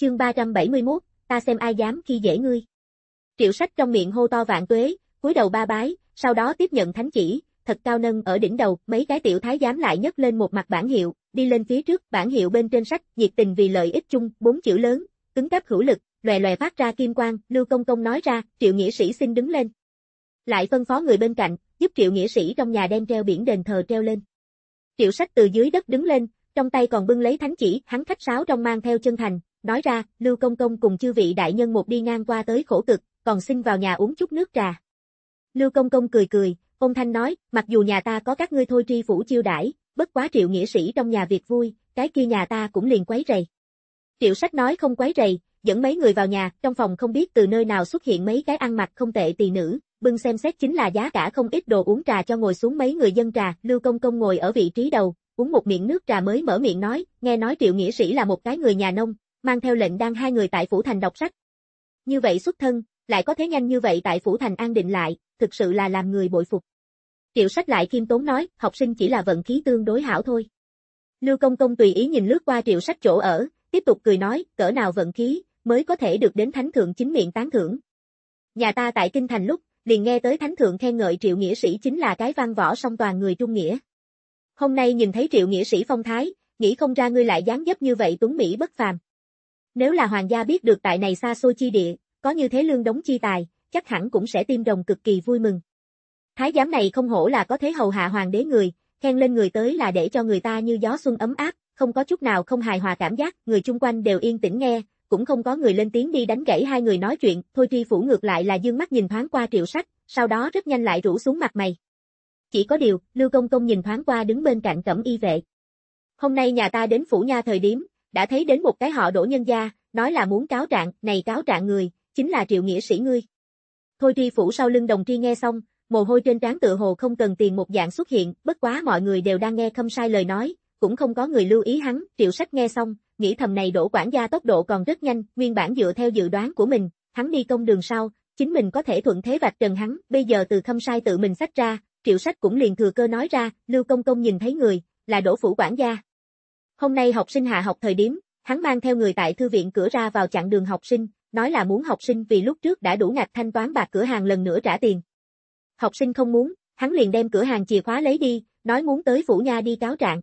Chương 371, ta xem ai dám khi dễ ngươi. Triệu sách trong miệng hô to vạn tuế, cúi đầu ba bái, sau đó tiếp nhận thánh chỉ, thật cao nâng ở đỉnh đầu, mấy cái tiểu thái giám lại nhấc lên một mặt bản hiệu, đi lên phía trước, bản hiệu bên trên sách, nhiệt tình vì lợi ích chung, bốn chữ lớn, cứng cáp hữu lực, lòe lòe phát ra kim quang, Lưu Công Công nói ra, Triệu Nghĩa Sĩ xin đứng lên. Lại phân phó người bên cạnh, giúp Triệu Nghĩa Sĩ trong nhà đem treo biển đền thờ treo lên. Triệu Sách từ dưới đất đứng lên, trong tay còn bưng lấy thánh chỉ, hắn khách sáo trong mang theo chân thành, nói ra, Lưu Công Công cùng chư vị đại nhân một đi ngang qua tới khổ cực, còn xin vào nhà uống chút nước trà. Lưu Công Công cười cười, ông Thanh nói, mặc dù nhà ta có các ngươi thôi tri phủ chiêu đãi, bất quá triệu nghĩa sĩ trong nhà việc vui, cái kia nhà ta cũng liền quấy rầy. Triệu sách nói không quấy rầy, dẫn mấy người vào nhà, trong phòng không biết từ nơi nào xuất hiện mấy cái ăn mặc không tệ tỳ nữ, bưng xem xét chính là giá cả không ít đồ uống trà cho ngồi xuống mấy người dân trà, Lưu Công Công ngồi ở vị trí đầu, uống một miệng nước trà mới mở miệng nói, nghe nói triệu nghĩa sĩ là một cái người nhà nông, mang theo lệnh đang hai người tại Phủ Thành đọc sách. Như vậy xuất thân, lại có thế nhanh như vậy tại Phủ Thành an định lại, thực sự là làm người bội phục. Triệu sách lại khiêm tốn nói, học sinh chỉ là vận khí tương đối hảo thôi. Lưu Công Công tùy ý nhìn lướt qua triệu sách chỗ ở, tiếp tục cười nói, cỡ nào vận khí, mới có thể được đến thánh thượng chính miệng tán thưởng. Nhà ta tại Kinh Thành lúc, liền nghe tới thánh thượng khen ngợi triệu nghĩa sĩ chính là cái văn võ song toàn người trung nghĩa. Hôm nay nhìn thấy triệu nghĩa sĩ phong thái, nghĩ không ra ngươi lại dáng dấp như vậy tuấn Mỹ bất phàm. Nếu là hoàng gia biết được tại này xa xôi chi địa, có như thế lương đống chi tài, chắc hẳn cũng sẽ tim đồng cực kỳ vui mừng. Thái giám này không hổ là có thế hầu hạ hoàng đế người, khen lên người tới là để cho người ta như gió xuân ấm áp, không có chút nào không hài hòa cảm giác, người chung quanh đều yên tĩnh nghe, cũng không có người lên tiếng đi đánh gãy hai người nói chuyện, thôi tri phủ ngược lại là dương mắt nhìn thoáng qua triệu sách, sau đó rất nhanh lại rủ xuống mặt mày. Chỉ có điều, Lưu Công Công nhìn thoáng qua đứng bên cạnh cẩm y vệ. Hôm nay nhà ta đến phủ nha thời điểm, đã thấy đến một cái họ đổ nhân gia, nói là muốn cáo trạng, này cáo trạng người, chính là triệu nghĩa sĩ ngươi. Thôi tri phủ sau lưng đồng tri nghe xong, mồ hôi trên trán tự hồ không cần tiền một dạng xuất hiện, bất quá mọi người đều đang nghe không sai lời nói, cũng không có người lưu ý hắn, triệu sách nghe xong, nghĩ thầm này đổ quản gia tốc độ còn rất nhanh, nguyên bản dựa theo dự đoán của mình, hắn đi công đường sau, chính mình có thể thuận thế vạch trần hắn, bây giờ từ khâm sai tự mình sách ra, triệu sách cũng liền thừa cơ nói ra, lưu công công nhìn thấy người, là đổ phủ quản gia, Hôm nay học sinh hạ học thời điểm, hắn mang theo người tại thư viện cửa ra vào chặn đường học sinh, nói là muốn học sinh vì lúc trước đã đủ ngạch thanh toán bạc cửa hàng lần nữa trả tiền. Học sinh không muốn, hắn liền đem cửa hàng chìa khóa lấy đi, nói muốn tới phủ nha đi cáo trạng.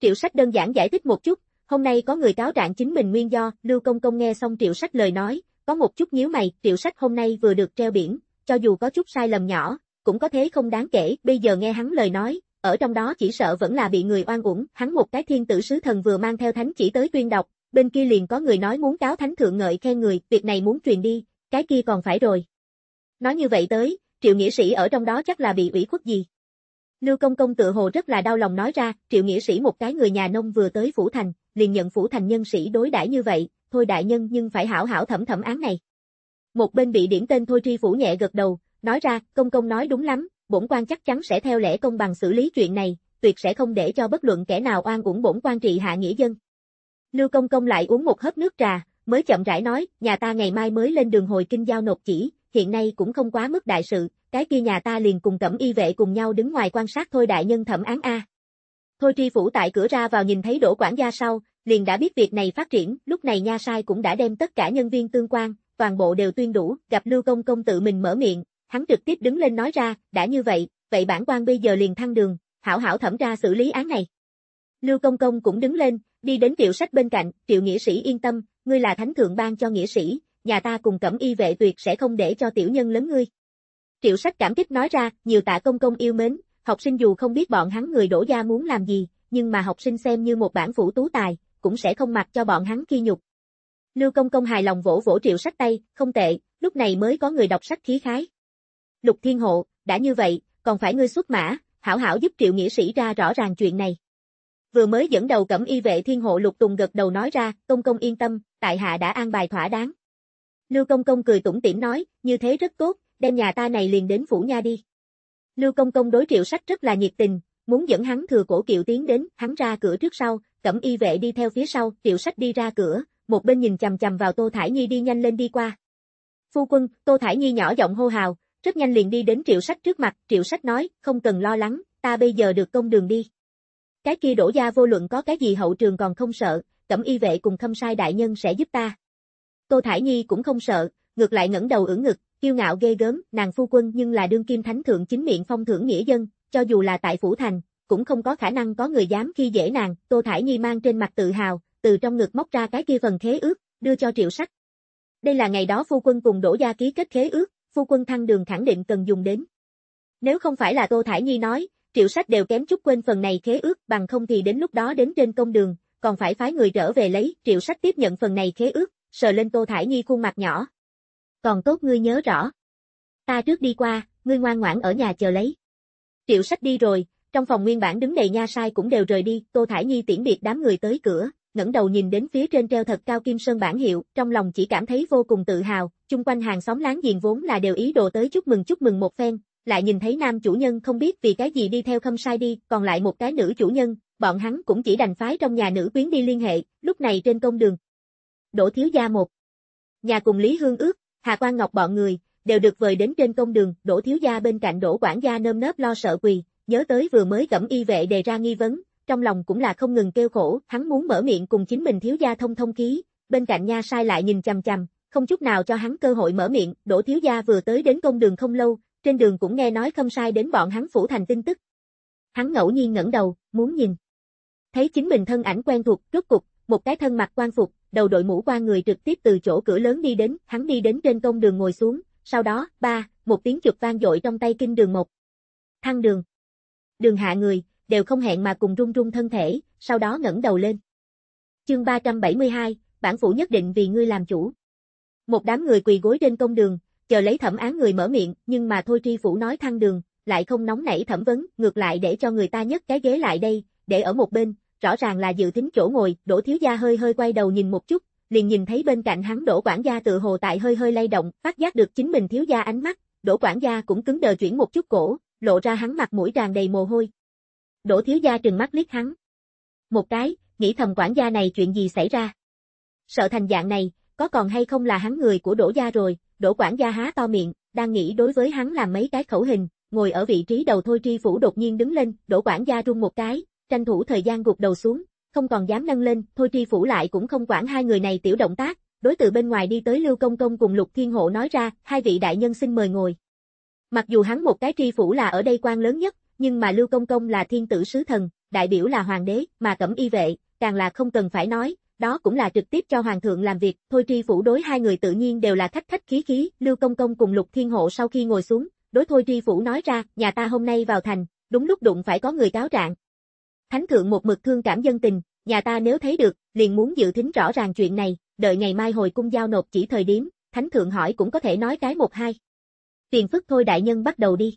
Triệu sách đơn giản giải thích một chút, hôm nay có người cáo trạng chính mình nguyên do, Lưu Công Công nghe xong triệu sách lời nói, có một chút nhíu mày, triệu sách hôm nay vừa được treo biển, cho dù có chút sai lầm nhỏ, cũng có thế không đáng kể, bây giờ nghe hắn lời nói, ở trong đó chỉ sợ vẫn là bị người oan uổng, hắn một cái thiên tử sứ thần vừa mang theo thánh chỉ tới tuyên đọc, bên kia liền có người nói muốn cáo thánh thượng ngợi khen người, việc này muốn truyền đi, cái kia còn phải rồi. Nói như vậy tới, triệu nghĩa sĩ ở trong đó chắc là bị ủy khuất gì. Lưu Công Công tự hồ rất là đau lòng nói ra, triệu nghĩa sĩ một cái người nhà nông vừa tới Phủ Thành, liền nhận Phủ Thành nhân sĩ đối đãi như vậy, thôi đại nhân nhưng phải hảo hảo thẩm thẩm án này. Một bên bị điểm tên thôi tri phủ nhẹ gật đầu, nói ra, Công Công nói đúng lắm, bổn quan chắc chắn sẽ theo lẽ công bằng xử lý chuyện này, tuyệt sẽ không để cho bất luận kẻ nào oan uổng bổn quan trị hạ nghĩa dân. Lưu Công Công lại uống một hớp nước trà, mới chậm rãi nói, nhà ta ngày mai mới lên đường hồi kinh giao nộp chỉ, hiện nay cũng không quá mức đại sự, cái kia nhà ta liền cùng cẩm y vệ cùng nhau đứng ngoài quan sát thôi đại nhân thẩm án A. Thôi tri phủ tại cửa ra vào nhìn thấy đổ quản gia sau, liền đã biết việc này phát triển, lúc này nha sai cũng đã đem tất cả nhân viên tương quan, toàn bộ đều tuyên đủ, gặp Lưu Công Công tự mình mở miệng, Hắn trực tiếp đứng lên nói ra, đã như vậy, vậy bản quan bây giờ liền thăng đường, hảo hảo thẩm ra xử lý án này. Lưu Công Công cũng đứng lên, đi đến triệu sách bên cạnh, triệu nghĩa sĩ yên tâm, ngươi là thánh thượng ban cho nghĩa sĩ, nhà ta cùng cẩm y vệ tuyệt sẽ không để cho tiểu nhân lớn ngươi. Triệu sách cảm kích nói ra, nhiều tạ công công yêu mến, học sinh dù không biết bọn hắn người đổ gia muốn làm gì, nhưng mà học sinh xem như một bản phủ tú tài, cũng sẽ không mặc cho bọn hắn khi nhục. Lưu công công hài lòng vỗ vỗ triệu sách tay, không tệ, lúc này mới có người đọc sách khí khái. Lục Thiên Hộ, đã như vậy, còn phải ngươi xuất mã, hảo hảo giúp triệu nghĩa sĩ ra rõ ràng chuyện này. Vừa mới dẫn đầu cẩm y vệ thiên hộ lục tùng gật đầu nói ra, công công yên tâm, tại hạ đã an bài thỏa đáng. Lưu công công cười tủm tỉm nói, như thế rất tốt, đem nhà ta này liền đến phủ nha đi. Lưu công công đối triệu sách rất là nhiệt tình, muốn dẫn hắn thừa cổ kiệu tiến đến, hắn ra cửa trước sau, cẩm y vệ đi theo phía sau, triệu sách đi ra cửa, một bên nhìn chầm chầm vào Tô Thải Nhi đi nhanh lên đi qua. Phu quân, Tô Thải Nhi nhỏ giọng hô hào, rất nhanh liền đi đến triệu sách trước mặt, triệu sách nói, không cần lo lắng, ta bây giờ được công đường đi. Cái kia đổ gia vô luận có cái gì hậu trường còn không sợ, cẩm y vệ cùng khâm sai đại nhân sẽ giúp ta. Tô Thải Nhi cũng không sợ, ngược lại ngẩng đầu ưỡn ngực, kiêu ngạo ghê gớm, nàng phu quân nhưng là đương kim thánh thượng chính miệng phong thưởng nghĩa dân, cho dù là tại phủ thành, cũng không có khả năng có người dám khi dễ nàng, Tô Thải Nhi mang trên mặt tự hào, từ trong ngực móc ra cái kia phần khế ước, đưa cho triệu sách. Đây là ngày đó phu quân cùng đổ gia ký kết khế ước, phu quân thăng đường khẳng định cần dùng đến. Nếu không phải là Tô Thải Nhi nói, triệu sách đều kém chút quên phần này khế ước bằng không thì đến lúc đó đến trên công đường, còn phải phái người trở về lấy, triệu sách tiếp nhận phần này khế ước, sờ lên Tô Thải Nhi khuôn mặt nhỏ. Còn tốt ngươi nhớ rõ. Ta trước đi qua, ngươi ngoan ngoãn ở nhà chờ lấy. Triệu sách đi rồi, trong phòng nguyên bản đứng đầy nha sai cũng đều rời đi, Tô Thải Nhi tiễn biệt đám người tới cửa ngẩng đầu nhìn đến phía trên treo thật cao kim sơn bản hiệu, trong lòng chỉ cảm thấy vô cùng tự hào, chung quanh hàng xóm láng giềng vốn là đều ý đồ tới chúc mừng chúc mừng một phen, lại nhìn thấy nam chủ nhân không biết vì cái gì đi theo không sai đi, còn lại một cái nữ chủ nhân, bọn hắn cũng chỉ đành phái trong nhà nữ quyến đi liên hệ, lúc này trên công đường. Đỗ thiếu gia một. Nhà cùng Lý Hương ước, Hà Quan Ngọc bọn người, đều được vời đến trên công đường, Đỗ thiếu gia bên cạnh Đỗ quản gia nơm nớp lo sợ quỳ, nhớ tới vừa mới cẩm y vệ đề ra nghi vấn, trong lòng cũng là không ngừng kêu khổ, hắn muốn mở miệng cùng chính mình thiếu gia thông thông khí, bên cạnh nha sai lại nhìn chằm chằm, không chút nào cho hắn cơ hội mở miệng, đổ thiếu gia vừa tới đến công đường không lâu, trên đường cũng nghe nói không sai đến bọn hắn phủ thành tin tức. Hắn ngẫu nhiên ngẩng đầu, muốn nhìn. Thấy chính mình thân ảnh quen thuộc, rốt cục, một cái thân mặc quan phục, đầu đội mũ qua người trực tiếp từ chỗ cửa lớn đi đến, hắn đi đến trên công đường ngồi xuống, sau đó, ba, một tiếng chụp vang dội trong tay kinh đường một. Thăng đường. Đường hạ người, đều không hẹn mà cùng run run thân thể, sau đó ngẩng đầu lên. Chương 372, bản phủ nhất định vì ngươi làm chủ. Một đám người quỳ gối trên công đường, chờ lấy thẩm án người mở miệng, nhưng mà thôi tri phủ nói thăng đường, lại không nóng nảy thẩm vấn, ngược lại để cho người ta nhất cái ghế lại đây, để ở một bên, rõ ràng là dự tính chỗ ngồi, đổ thiếu gia hơi hơi quay đầu nhìn một chút, liền nhìn thấy bên cạnh hắn đổ quản gia tự hồ tại hơi hơi lay động, phát giác được chính mình thiếu gia ánh mắt, đổ quản gia cũng cứng đờ chuyển một chút cổ, lộ ra hắn mặt mũi tràn đầy mồ hôi, Đỗ thiếu gia trừng mắt liếc hắn. Một cái, nghĩ thầm quản gia này chuyện gì xảy ra. Sợ thành dạng này, có còn hay không là hắn người của đỗ gia rồi, đỗ quản gia há to miệng, đang nghĩ đối với hắn làm mấy cái khẩu hình, ngồi ở vị trí đầu thôi tri phủ đột nhiên đứng lên, đỗ quản gia rung một cái, tranh thủ thời gian gục đầu xuống, không còn dám nâng lên, thôi tri phủ lại cũng không quản hai người này tiểu động tác, đối từ bên ngoài đi tới Lưu Công Công cùng Lục Thiên Hộ nói ra, hai vị đại nhân xin mời ngồi. Mặc dù hắn một cái tri phủ là ở đây quan lớn nhất, nhưng mà Lưu Công Công là thiên tử sứ thần, đại biểu là hoàng đế, mà cẩm y vệ, càng là không cần phải nói, đó cũng là trực tiếp cho hoàng thượng làm việc, thôi tri phủ đối hai người tự nhiên đều là khách khách khí khí, Lưu Công Công cùng Lục Thiên Hộ sau khi ngồi xuống, đối thôi tri phủ nói ra, nhà ta hôm nay vào thành, đúng lúc đụng phải có người cáo trạng. Thánh thượng một mực thương cảm dân tình, nhà ta nếu thấy được, liền muốn dự thính rõ ràng chuyện này, đợi ngày mai hồi cung giao nộp chỉ thời điểm, thánh thượng hỏi cũng có thể nói cái một hai. tiền phức thôi đại nhân bắt đầu đi.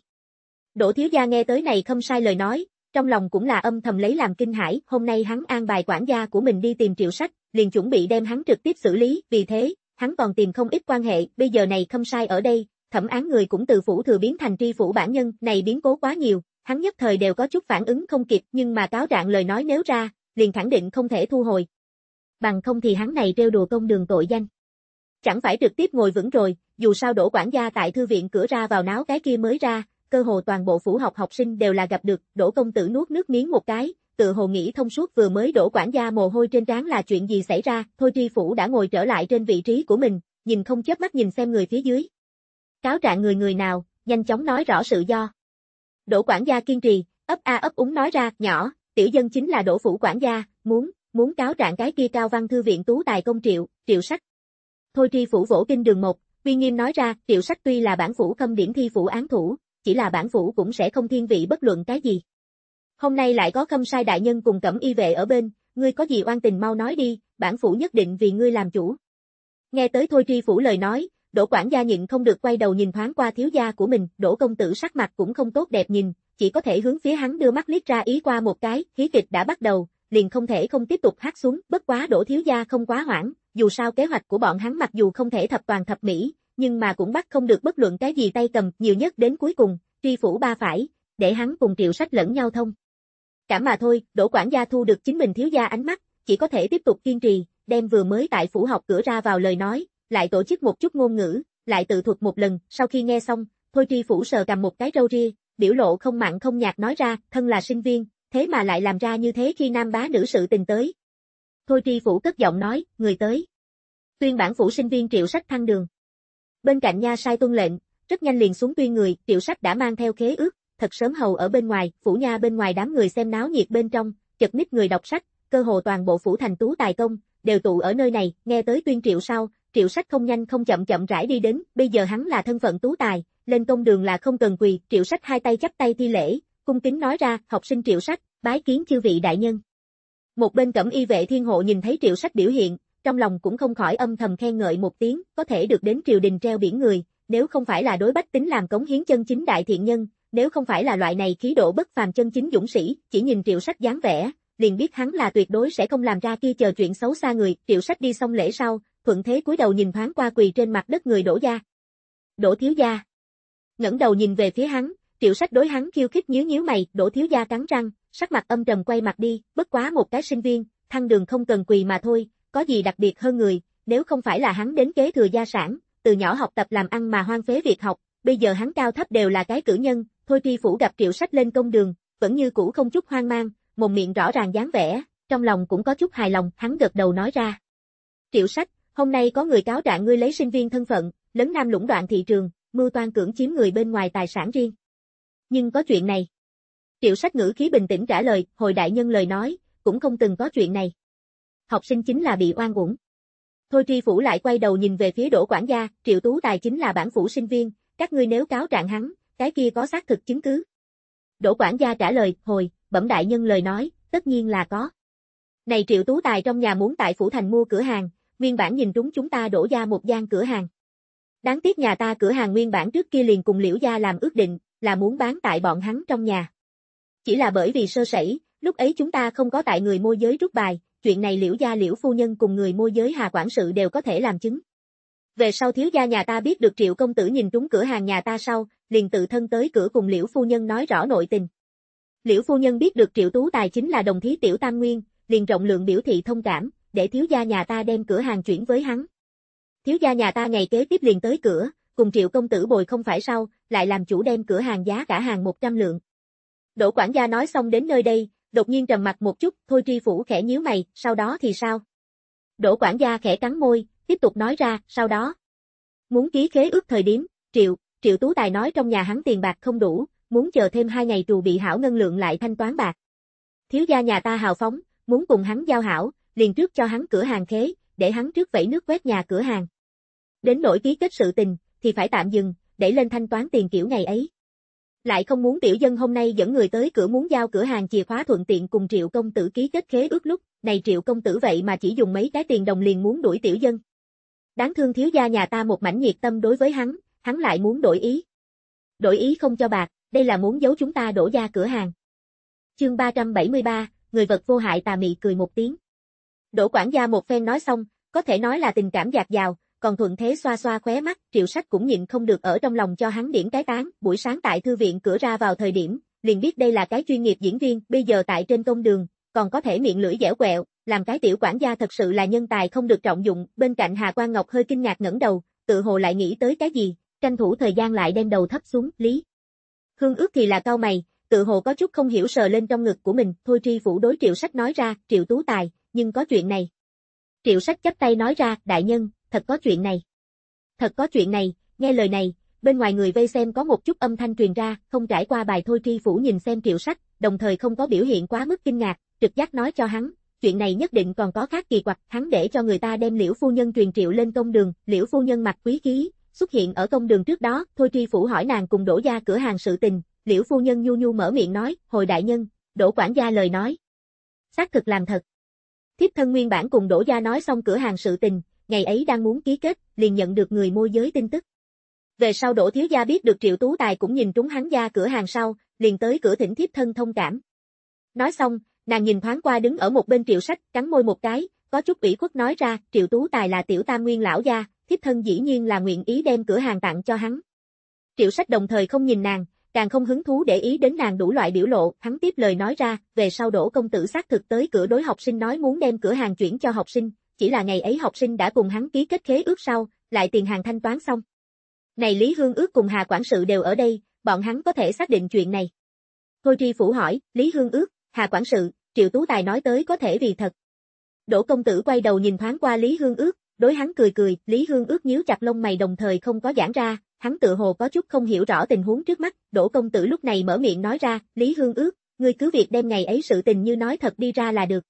Đỗ thiếu gia nghe tới này không sai lời nói, trong lòng cũng là âm thầm lấy làm kinh hãi, hôm nay hắn an bài quản gia của mình đi tìm triệu sách, liền chuẩn bị đem hắn trực tiếp xử lý, vì thế, hắn còn tìm không ít quan hệ, bây giờ này không sai ở đây, thẩm án người cũng từ phủ thừa biến thành tri phủ bản nhân, này biến cố quá nhiều, hắn nhất thời đều có chút phản ứng không kịp, nhưng mà cáo trạng lời nói nếu ra, liền khẳng định không thể thu hồi. Bằng không thì hắn này trêu đùa công đường tội danh. Chẳng phải trực tiếp ngồi vững rồi, dù sao đổ quản gia tại thư viện cửa ra vào náo cái kia mới ra, cơ hồ toàn bộ phủ học học sinh đều là gặp được, đổ công tử nuốt nước miếng một cái, tự hồ nghĩ thông suốt vừa mới đổ quản gia mồ hôi trên trán là chuyện gì xảy ra, thôi tri phủ đã ngồi trở lại trên vị trí của mình, nhìn không chớp mắt nhìn xem người phía dưới. Cáo trạng người người nào, nhanh chóng nói rõ sự do. Đỗ quản gia kiên trì, ấp a ấp úng nói ra, nhỏ, tiểu dân chính là đỗ phủ quản gia, muốn, muốn cáo trạng cái kia cao văn thư viện tú tài công triệu, triệu sách. Thôi tri phủ vỗ kinh đường một, uy nghiêm nói ra, triệu sách tuy là bản phủ khâm điển thi phủ án thủ, chỉ là bản phủ cũng sẽ không thiên vị bất luận cái gì. Hôm nay lại có khâm sai đại nhân cùng cẩm y vệ ở bên, ngươi có gì oan tình mau nói đi, bản phủ nhất định vì ngươi làm chủ. Nghe tới thôi truy phủ lời nói, đỗ quản gia nhịn không được quay đầu nhìn thoáng qua thiếu gia của mình, đỗ công tử sắc mặt cũng không tốt đẹp nhìn, chỉ có thể hướng phía hắn đưa mắt liếc ra ý qua một cái, khí kịch đã bắt đầu, liền không thể không tiếp tục hát xuống, bất quá đổ thiếu gia không quá hoảng, dù sao kế hoạch của bọn hắn mặc dù không thể thập toàn thập mỹ, nhưng mà cũng bắt không được bất luận cái gì tay cầm, nhiều nhất đến cuối cùng, Tri phủ ba phải, để hắn cùng triệu sách lẫn nhau thông. Cảm mà thôi, đỗ quản gia thu được chính mình thiếu gia ánh mắt, chỉ có thể tiếp tục kiên trì, đem vừa mới tại phủ học cửa ra vào lời nói, lại tổ chức một chút ngôn ngữ, lại tự thuật một lần, sau khi nghe xong, thôi tri phủ sờ cầm một cái râu ria, biểu lộ không mặn không nhạt nói ra, thân là sinh viên, thế mà lại làm ra như thế khi nam bá nữ sự tình tới. Thôi tri phủ cất giọng nói, người tới. Tuyên bản phủ sinh viên triệu sách thăng đường. Bên cạnh nha sai tuân lệnh, rất nhanh liền xuống tuyên người, triệu sách đã mang theo khế ước, thật sớm hầu ở bên ngoài, phủ nha bên ngoài đám người xem náo nhiệt bên trong, chật nít người đọc sách, cơ hồ toàn bộ phủ thành tú tài công, đều tụ ở nơi này, nghe tới tuyên triệu sau, triệu sách không nhanh không chậm chậm rãi đi đến, bây giờ hắn là thân phận tú tài, lên công đường là không cần quỳ, triệu sách hai tay chắp tay thi lễ, cung kính nói ra, học sinh triệu sách, bái kiến chư vị đại nhân. Một bên cẩm y vệ thiên hộ nhìn thấy triệu sách biểu hiện, trong lòng cũng không khỏi âm thầm khen ngợi một tiếng, có thể được đến triều đình treo biển người, nếu không phải là đối bách tính làm cống hiến chân chính đại thiện nhân, nếu không phải là loại này khí độ bất phàm chân chính dũng sĩ, chỉ nhìn triệu sách dáng vẻ, liền biết hắn là tuyệt đối sẽ không làm ra kia chờ chuyện xấu xa người, triệu sách đi xong lễ sau, thuận thế cúi đầu nhìn thoáng qua quỳ trên mặt đất người đổ gia. Đổ thiếu gia. ngẩng đầu nhìn về phía hắn, triệu sách đối hắn khiêu khích nhíu nhíu mày, đổ thiếu gia cắn răng, sắc mặt âm trầm quay mặt đi, bất quá một cái sinh viên, thăng đường không cần quỳ mà thôi, có gì đặc biệt hơn người, nếu không phải là hắn đến kế thừa gia sản, từ nhỏ học tập làm ăn mà hoang phế việc học, bây giờ hắn cao thấp đều là cái cử nhân, thôi tuy phủ gặp triệu sách lên công đường, vẫn như cũ không chút hoang mang, mồm miệng rõ ràng dáng vẻ, trong lòng cũng có chút hài lòng, hắn gật đầu nói ra. Triệu sách, hôm nay có người cáo trạng ngươi lấy sinh viên thân phận, lấn nam lũng đoạn thị trường, mưu toan cưỡng chiếm người bên ngoài tài sản riêng. Nhưng có chuyện này. Triệu sách ngữ khí bình tĩnh trả lời, hồi đại nhân lời nói, cũng không từng có chuyện này học sinh chính là bị oan uổng. Thôi Tri Phủ lại quay đầu nhìn về phía Đỗ quản gia, Triệu Tú Tài chính là bản phủ sinh viên, các ngươi nếu cáo trạng hắn, cái kia có xác thực chứng cứ. Đỗ quản gia trả lời, hồi, bẩm đại nhân lời nói, tất nhiên là có. Này Triệu Tú Tài trong nhà muốn tại Phủ Thành mua cửa hàng, nguyên bản nhìn trúng chúng ta đổ ra một gian cửa hàng. Đáng tiếc nhà ta cửa hàng nguyên bản trước kia liền cùng Liễu Gia làm ước định, là muốn bán tại bọn hắn trong nhà. Chỉ là bởi vì sơ sẩy, lúc ấy chúng ta không có tại người môi giới rút bài, chuyện này liễu gia liễu phu nhân cùng người môi giới hà quản sự đều có thể làm chứng. Về sau thiếu gia nhà ta biết được triệu công tử nhìn trúng cửa hàng nhà ta sau, liền tự thân tới cửa cùng liễu phu nhân nói rõ nội tình. Liễu phu nhân biết được triệu tú tài chính là đồng thí tiểu tam nguyên, liền rộng lượng biểu thị thông cảm, để thiếu gia nhà ta đem cửa hàng chuyển với hắn. Thiếu gia nhà ta ngày kế tiếp liền tới cửa, cùng triệu công tử bồi không phải sau, lại làm chủ đem cửa hàng giá cả hàng 100 lượng. Đỗ quản gia nói xong đến nơi đây, đột nhiên trầm mặt một chút, thôi tri phủ khẽ nhíu mày, sau đó thì sao? Đỗ quản gia khẽ cắn môi, tiếp tục nói ra, sau đó. Muốn ký khế ước thời điểm, triệu, triệu tú tài nói trong nhà hắn tiền bạc không đủ, muốn chờ thêm hai ngày trù bị hảo ngân lượng lại thanh toán bạc. Thiếu gia nhà ta hào phóng, muốn cùng hắn giao hảo, liền trước cho hắn cửa hàng khế, để hắn trước vẫy nước quét nhà cửa hàng. Đến nỗi ký kết sự tình, thì phải tạm dừng, để lên thanh toán tiền kiểu ngày ấy. Lại không muốn tiểu dân hôm nay dẫn người tới cửa muốn giao cửa hàng chìa khóa thuận tiện cùng triệu công tử ký kết khế ước lúc, này triệu công tử vậy mà chỉ dùng mấy cái tiền đồng liền muốn đuổi tiểu dân. Đáng thương thiếu gia nhà ta một mảnh nhiệt tâm đối với hắn, hắn lại muốn đổi ý. Đổi ý không cho bạc, đây là muốn giấu chúng ta đổ ra cửa hàng. Chương 373, người vật vô hại tà mị cười một tiếng. Đỗ quản gia một phen nói xong, có thể nói là tình cảm dạt dào, còn thuận thế xoa xoa khóe mắt, triệu sách cũng nhịn không được ở trong lòng cho hắn điểm cái tán, buổi sáng tại thư viện cửa ra vào thời điểm, liền biết đây là cái chuyên nghiệp diễn viên, bây giờ tại trên công đường, còn có thể miệng lưỡi dẻo quẹo, làm cái tiểu quản gia thật sự là nhân tài không được trọng dụng, bên cạnh Hà Quang Ngọc hơi kinh ngạc ngẩng đầu, tự hồ lại nghĩ tới cái gì, tranh thủ thời gian lại đem đầu thấp xuống, lý. Hương ước thì là cao mày, tự hồ có chút không hiểu sờ lên trong ngực của mình, thôi tri phủ đối triệu sách nói ra, triệu tú tài, nhưng có chuyện này. Triệu sách chấp tay nói ra, đại nhân, thật có chuyện này. Thật có chuyện này, nghe lời này, bên ngoài người vây xem có một chút âm thanh truyền ra, không trải qua bài thôi tri phủ nhìn xem triệu sách, đồng thời không có biểu hiện quá mức kinh ngạc, trực giác nói cho hắn, chuyện này nhất định còn có khác kỳ quặc, hắn để cho người ta đem liễu phu nhân truyền triệu lên công đường, liễu phu nhân mặc quý khí, xuất hiện ở công đường trước đó, thôi tri phủ hỏi nàng cùng đổ gia cửa hàng sự tình, liễu phu nhân nhu nhu mở miệng nói, hồi đại nhân, đổ quản gia lời nói. Xác thực làm thật. Thiếp thân nguyên bản cùng đổ gia nói xong cửa hàng sự tình, ngày ấy đang muốn ký kết, liền nhận được người môi giới tin tức. Về sau Đỗ Thiếu Gia biết được Triệu Tú Tài cũng nhìn trúng hắn gia cửa hàng sau, liền tới cửa thỉnh thiếp thân thông cảm. Nói xong, nàng nhìn thoáng qua đứng ở một bên Triệu Sách, cắn môi một cái, có chút ủy khuất nói ra, Triệu Tú Tài là tiểu tam nguyên lão gia, thiếp thân dĩ nhiên là nguyện ý đem cửa hàng tặng cho hắn. Triệu Sách đồng thời không nhìn nàng, càng không hứng thú để ý đến nàng đủ loại biểu lộ, hắn tiếp lời nói ra, về sau đổ công tử xác thực tới cửa đối học sinh nói muốn đem cửa hàng chuyển cho học sinh, chỉ là ngày ấy học sinh đã cùng hắn ký kết khế ước sau, lại tiền hàng thanh toán xong. Này Lý Hương ước cùng Hà Quản sự đều ở đây, bọn hắn có thể xác định chuyện này. Thôi Tri Phủ hỏi, Lý Hương ước, Hà Quản sự, Triệu Tú Tài nói tới có thể vì thật. Đỗ công tử quay đầu nhìn thoáng qua Lý Hương ước, đối hắn cười cười, Lý Hương ước nhíu chặt lông mày đồng thời không có giãn ra, hắn tự hồ có chút không hiểu rõ tình huống trước mắt, Đỗ công tử lúc này mở miệng nói ra, Lý Hương ước, ngươi cứ việc đem ngày ấy sự tình như nói thật đi ra là được,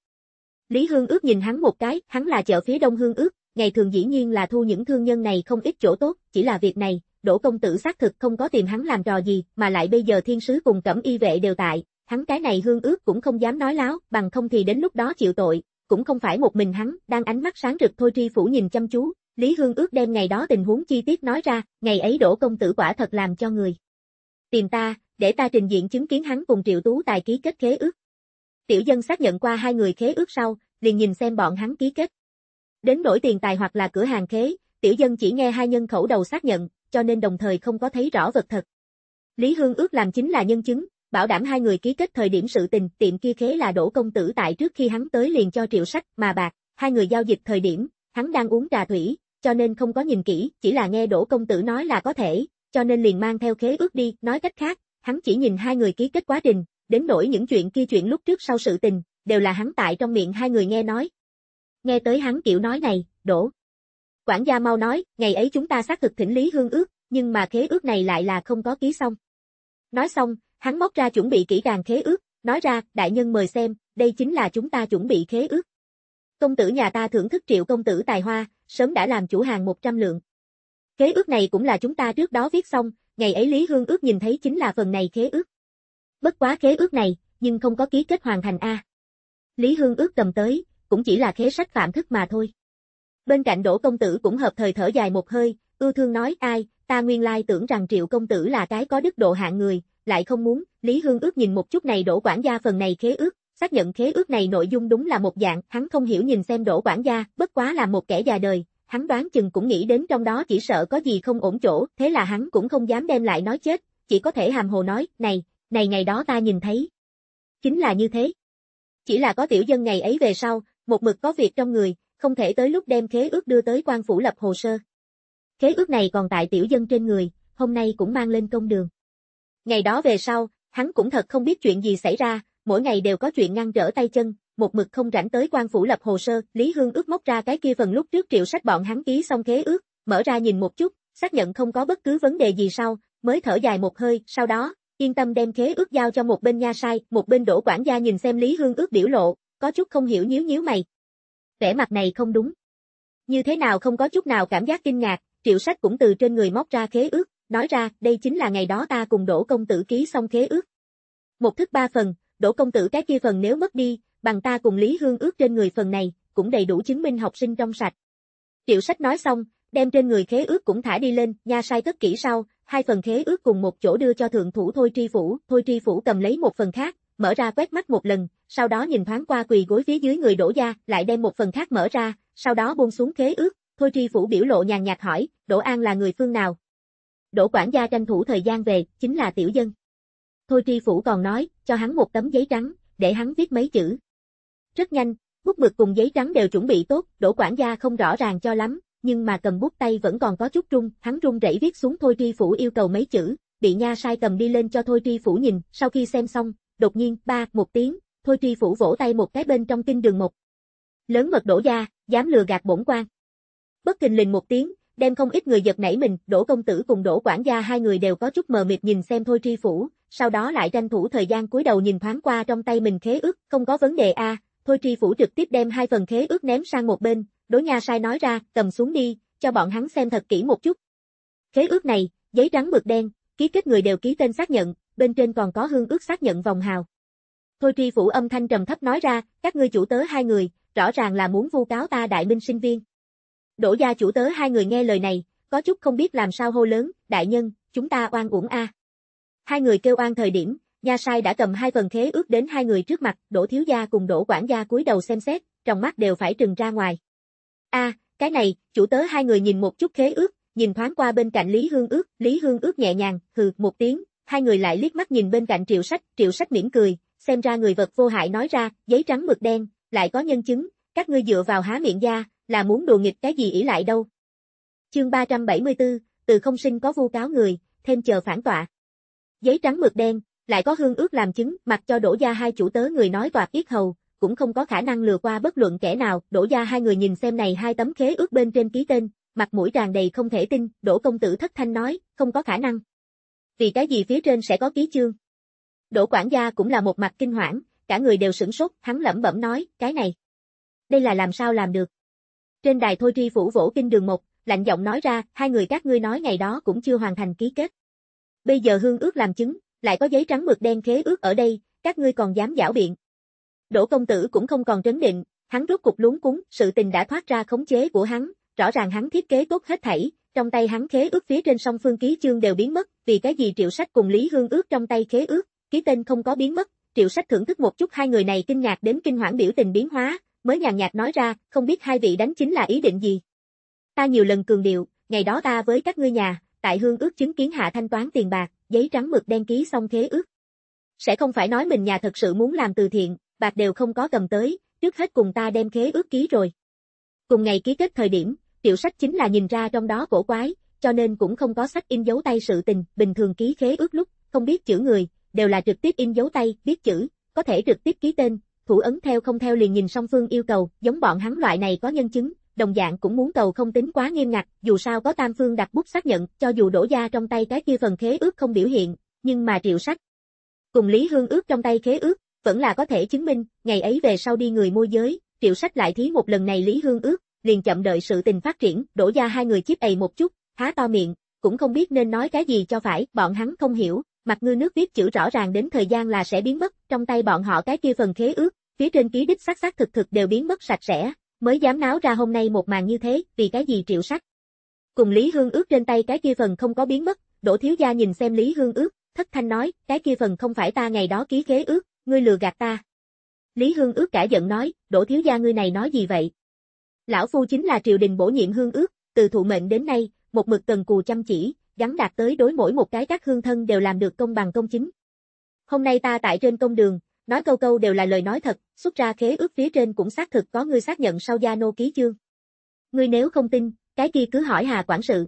Lý Hương ước nhìn hắn một cái, hắn là chợ phía đông Hương ước, ngày thường dĩ nhiên là thu những thương nhân này không ít chỗ tốt, chỉ là việc này, Đỗ công tử xác thực không có tìm hắn làm trò gì, mà lại bây giờ thiên sứ cùng cẩm y vệ đều tại, hắn cái này hương ước cũng không dám nói láo, bằng không thì đến lúc đó chịu tội, cũng không phải một mình hắn, đang ánh mắt sáng rực thôi tri phủ nhìn chăm chú, Lý Hương ước đem ngày đó tình huống chi tiết nói ra, ngày ấy Đỗ công tử quả thật làm cho người. Tìm ta, để ta trình diện chứng kiến hắn cùng Triệu Tú tài ký kết khế ước. Tiểu dân xác nhận qua hai người khế ước sau, liền nhìn xem bọn hắn ký kết. Đến đổi tiền tài hoặc là cửa hàng khế, tiểu dân chỉ nghe hai nhân khẩu đầu xác nhận, cho nên đồng thời không có thấy rõ vật thật. Lý Hương ước làm chính là nhân chứng, bảo đảm hai người ký kết thời điểm sự tình, tiệm kia khế là đổ công tử tại trước khi hắn tới liền cho triệu sách mà bạc, hai người giao dịch thời điểm, hắn đang uống trà thủy, cho nên không có nhìn kỹ, chỉ là nghe đổ công tử nói là có thể, cho nên liền mang theo khế ước đi, nói cách khác, hắn chỉ nhìn hai người ký kết quá trình, đến nỗi những chuyện kia chuyện lúc trước sau sự tình, đều là hắn tại trong miệng hai người nghe nói. Nghe tới hắn kiểu nói này, đổ. Quản gia mau nói, ngày ấy chúng ta xác thực thỉnh Lý Hương ước, nhưng mà khế ước này lại là không có ký xong. Nói xong, hắn móc ra chuẩn bị kỹ càng khế ước, nói ra, đại nhân mời xem, đây chính là chúng ta chuẩn bị khế ước. Công tử nhà ta thưởng thức triệu công tử tài hoa, sớm đã làm chủ hàng 100 lượng. Khế ước này cũng là chúng ta trước đó viết xong, ngày ấy Lý Hương ước nhìn thấy chính là phần này khế ước. Bất quá khế ước này, nhưng không có ký kết hoàn thành A. Lý Hương ước tầm tới, cũng chỉ là khế sách phạm thức mà thôi. Bên cạnh Đỗ công tử cũng hợp thời thở dài một hơi, ưu thương nói ai, ta nguyên lai tưởng rằng Triệu công tử là cái có đức độ hạng người, lại không muốn, Lý Hương ước nhìn một chút này Đỗ quản gia phần này khế ước, xác nhận khế ước này nội dung đúng là một dạng, hắn không hiểu nhìn xem Đỗ quản gia, bất quá là một kẻ già đời, hắn đoán chừng cũng nghĩ đến trong đó chỉ sợ có gì không ổn chỗ, thế là hắn cũng không dám đem lại nói chết, chỉ có thể hàm hồ nói, này, này ngày đó ta nhìn thấy. Chính là như thế. Chỉ là có tiểu dân ngày ấy về sau, một mực có việc trong người, không thể tới lúc đem khế ước đưa tới quan phủ lập hồ sơ. Khế ước này còn tại tiểu dân trên người, hôm nay cũng mang lên công đường. Ngày đó về sau, hắn cũng thật không biết chuyện gì xảy ra, mỗi ngày đều có chuyện ngăn trở tay chân, một mực không rảnh tới quan phủ lập hồ sơ, Lý Hương ước móc ra cái kia phần lúc trước triệu sách bọn hắn ký xong khế ước, mở ra nhìn một chút, xác nhận không có bất cứ vấn đề gì sau, mới thở dài một hơi, sau đó, yên tâm đem khế ước giao cho một bên nha sai, một bên đổ quản gia nhìn xem Lý Hương ước biểu lộ, có chút không hiểu nhíu nhíu mày. Vẻ mặt này không đúng. Như thế nào không có chút nào cảm giác kinh ngạc, triệu sách cũng từ trên người móc ra khế ước, nói ra đây chính là ngày đó ta cùng đổ công tử ký xong khế ước. Một thức ba phần, đổ công tử cái kia phần nếu mất đi, bằng ta cùng Lý Hương ước trên người phần này, cũng đầy đủ chứng minh học sinh trong sạch. Triệu sách nói xong, đem trên người khế ước cũng thả đi lên, nha sai cất kỹ sau, hai phần khế ước cùng một chỗ đưa cho thượng thủ Thôi Tri Phủ, Thôi Tri Phủ cầm lấy một phần khác, mở ra quét mắt một lần, sau đó nhìn thoáng qua quỳ gối phía dưới người đổ gia, lại đem một phần khác mở ra, sau đó buông xuống khế ước, Thôi Tri Phủ biểu lộ nhàn nhạt hỏi, Đỗ An là người phương nào? Đỗ quản gia tranh thủ thời gian về, chính là tiểu dân. Thôi Tri Phủ còn nói, cho hắn một tấm giấy trắng, để hắn viết mấy chữ. Rất nhanh, bút mực cùng giấy trắng đều chuẩn bị tốt, Đỗ quản gia không rõ ràng cho lắm, nhưng mà cầm bút tay vẫn còn có chút run, hắn run rẩy viết xuống Thôi Tri Phủ yêu cầu mấy chữ, bị nha sai cầm đi lên cho Thôi Tri Phủ nhìn, sau khi xem xong, đột nhiên, ba, một tiếng, Thôi Tri Phủ vỗ tay một cái bên trong kinh đường một. Lớn mật đổ ra, dám lừa gạt bổn quan. Bất thình lình một tiếng, đem không ít người giật nảy mình, đổ công tử cùng đổ quản gia hai người đều có chút mờ mịt nhìn xem Thôi Tri Phủ, sau đó lại tranh thủ thời gian cúi đầu nhìn thoáng qua trong tay mình khế ước, không có vấn đề a. Thôi Tri Phủ trực tiếp đem hai phần khế ước ném sang một bên, đối Nha Sai nói ra, cầm xuống đi, cho bọn hắn xem thật kỹ một chút. Khế ước này, giấy trắng mực đen, ký kết người đều ký tên xác nhận, bên trên còn có hương ước xác nhận vòng hào. Thôi tri phủ âm thanh trầm thấp nói ra, các ngươi chủ tớ hai người, rõ ràng là muốn vu cáo ta đại minh sinh viên. Đỗ gia chủ tớ hai người nghe lời này, có chút không biết làm sao hô lớn, đại nhân, chúng ta oan uổng a. Hai người kêu oan thời điểm, nha sai đã cầm hai phần khế ước đến hai người trước mặt, Đỗ thiếu gia cùng Đỗ quản gia cúi đầu xem xét, trong mắt đều phải trừng ra ngoài a à, cái này, chủ tớ hai người nhìn một chút khế ước, nhìn thoáng qua bên cạnh Lý Hương ước, Lý Hương ước nhẹ nhàng, hừ, một tiếng, hai người lại liếc mắt nhìn bên cạnh triệu sách, triệu sách mỉm cười, xem ra người vật vô hại nói ra, giấy trắng mực đen, lại có nhân chứng, các ngươi dựa vào há miệng ra, là muốn đùa nghịch cái gì ỷ lại đâu. Chương 374, từ không sinh có vu cáo người, thêm chờ phản tọa. Giấy trắng mực đen, lại có hương ước làm chứng, mặc cho đổ ra hai chủ tớ người nói toạc yết hầu, cũng không có khả năng lừa qua bất luận kẻ nào, đổ ra hai người nhìn xem này hai tấm khế ước bên trên ký tên, mặt mũi tràn đầy không thể tin, đổ công tử thất thanh nói, không có khả năng. Vì cái gì phía trên sẽ có ký chương? Đổ quản gia cũng là một mặt kinh hoảng, cả người đều sửng sốt, hắn lẩm bẩm nói, cái này. Đây là làm sao làm được? Trên đài thôi tri phủ vỗ kinh đường một, lạnh giọng nói ra, hai người các ngươi nói ngày đó cũng chưa hoàn thành ký kết. Bây giờ hương ước làm chứng, lại có giấy trắng mực đen khế ước ở đây, các ngươi còn dám giảo biện, Đỗ công tử cũng không còn trấn định, hắn rốt cục luống cúng, sự tình đã thoát ra khống chế của hắn, rõ ràng hắn thiết kế tốt hết thảy, trong tay hắn khế ước phía trên song phương ký chương đều biến mất, vì cái gì Triệu Sách cùng Lý Hương ước trong tay khế ước, ký tên không có biến mất, Triệu Sách thưởng thức một chút hai người này kinh ngạc đến kinh hoảng biểu tình biến hóa, mới nhàn nhạt nói ra, không biết hai vị đánh chính là ý định gì. Ta nhiều lần cường điệu, ngày đó ta với các ngươi nhà, tại Hương ước chứng kiến hạ thanh toán tiền bạc, giấy trắng mực đen ký xong khế ước. Sẽ không phải nói mình nhà thật sự muốn làm từ thiện, bạc đều không có cầm tới, trước hết cùng ta đem khế ước ký rồi. Cùng ngày ký kết thời điểm, tiểu sách chính là nhìn ra trong đó cổ quái, cho nên cũng không có sách in dấu tay sự tình, bình thường ký khế ước lúc, không biết chữ người, đều là trực tiếp in dấu tay, biết chữ, có thể trực tiếp ký tên, thủ ấn theo không theo liền nhìn song phương yêu cầu, giống bọn hắn loại này có nhân chứng, đồng dạng cũng muốn cầu không tính quá nghiêm ngặt, dù sao có tam phương đặt bút xác nhận, cho dù đổ ra trong tay cái kia phần khế ước không biểu hiện, nhưng mà triệu sách. Cùng Lý Hương ước trong tay khế ước, vẫn là có thể chứng minh, ngày ấy về sau đi người môi giới, triệu sách lại thí một lần này Lý Hương ước, liền chậm đợi sự tình phát triển, đổ ra hai người chiếc ầy một chút, há to miệng, cũng không biết nên nói cái gì cho phải, bọn hắn không hiểu, mặt ngư nước viết chữ rõ ràng đến thời gian là sẽ biến mất, trong tay bọn họ cái kia phần khế ước, phía trên ký đích xác xác thực thực đều biến mất sạch sẽ, mới dám náo ra hôm nay một màn như thế, vì cái gì triệu sách Cùng Lý Hương ước trên tay cái kia phần không có biến mất, đổ Thiếu Gia nhìn xem Lý Hương ước, thất thanh nói, cái kia phần không phải ta ngày đó ký khế ước, ngươi lừa gạt ta. Lý Hương ước cả giận nói, đổ thiếu gia ngươi này nói gì vậy? Lão Phu chính là triều đình bổ nhiệm Hương ước, từ thụ mệnh đến nay, một mực cần cù chăm chỉ, gắn đạt tới đối mỗi một cái các hương thân đều làm được công bằng công chính. Hôm nay ta tại trên công đường, nói câu câu đều là lời nói thật, xuất ra khế ước phía trên cũng xác thực có ngươi xác nhận sau gia nô ký chương. Ngươi nếu không tin, cái kia cứ hỏi Hà quản sự.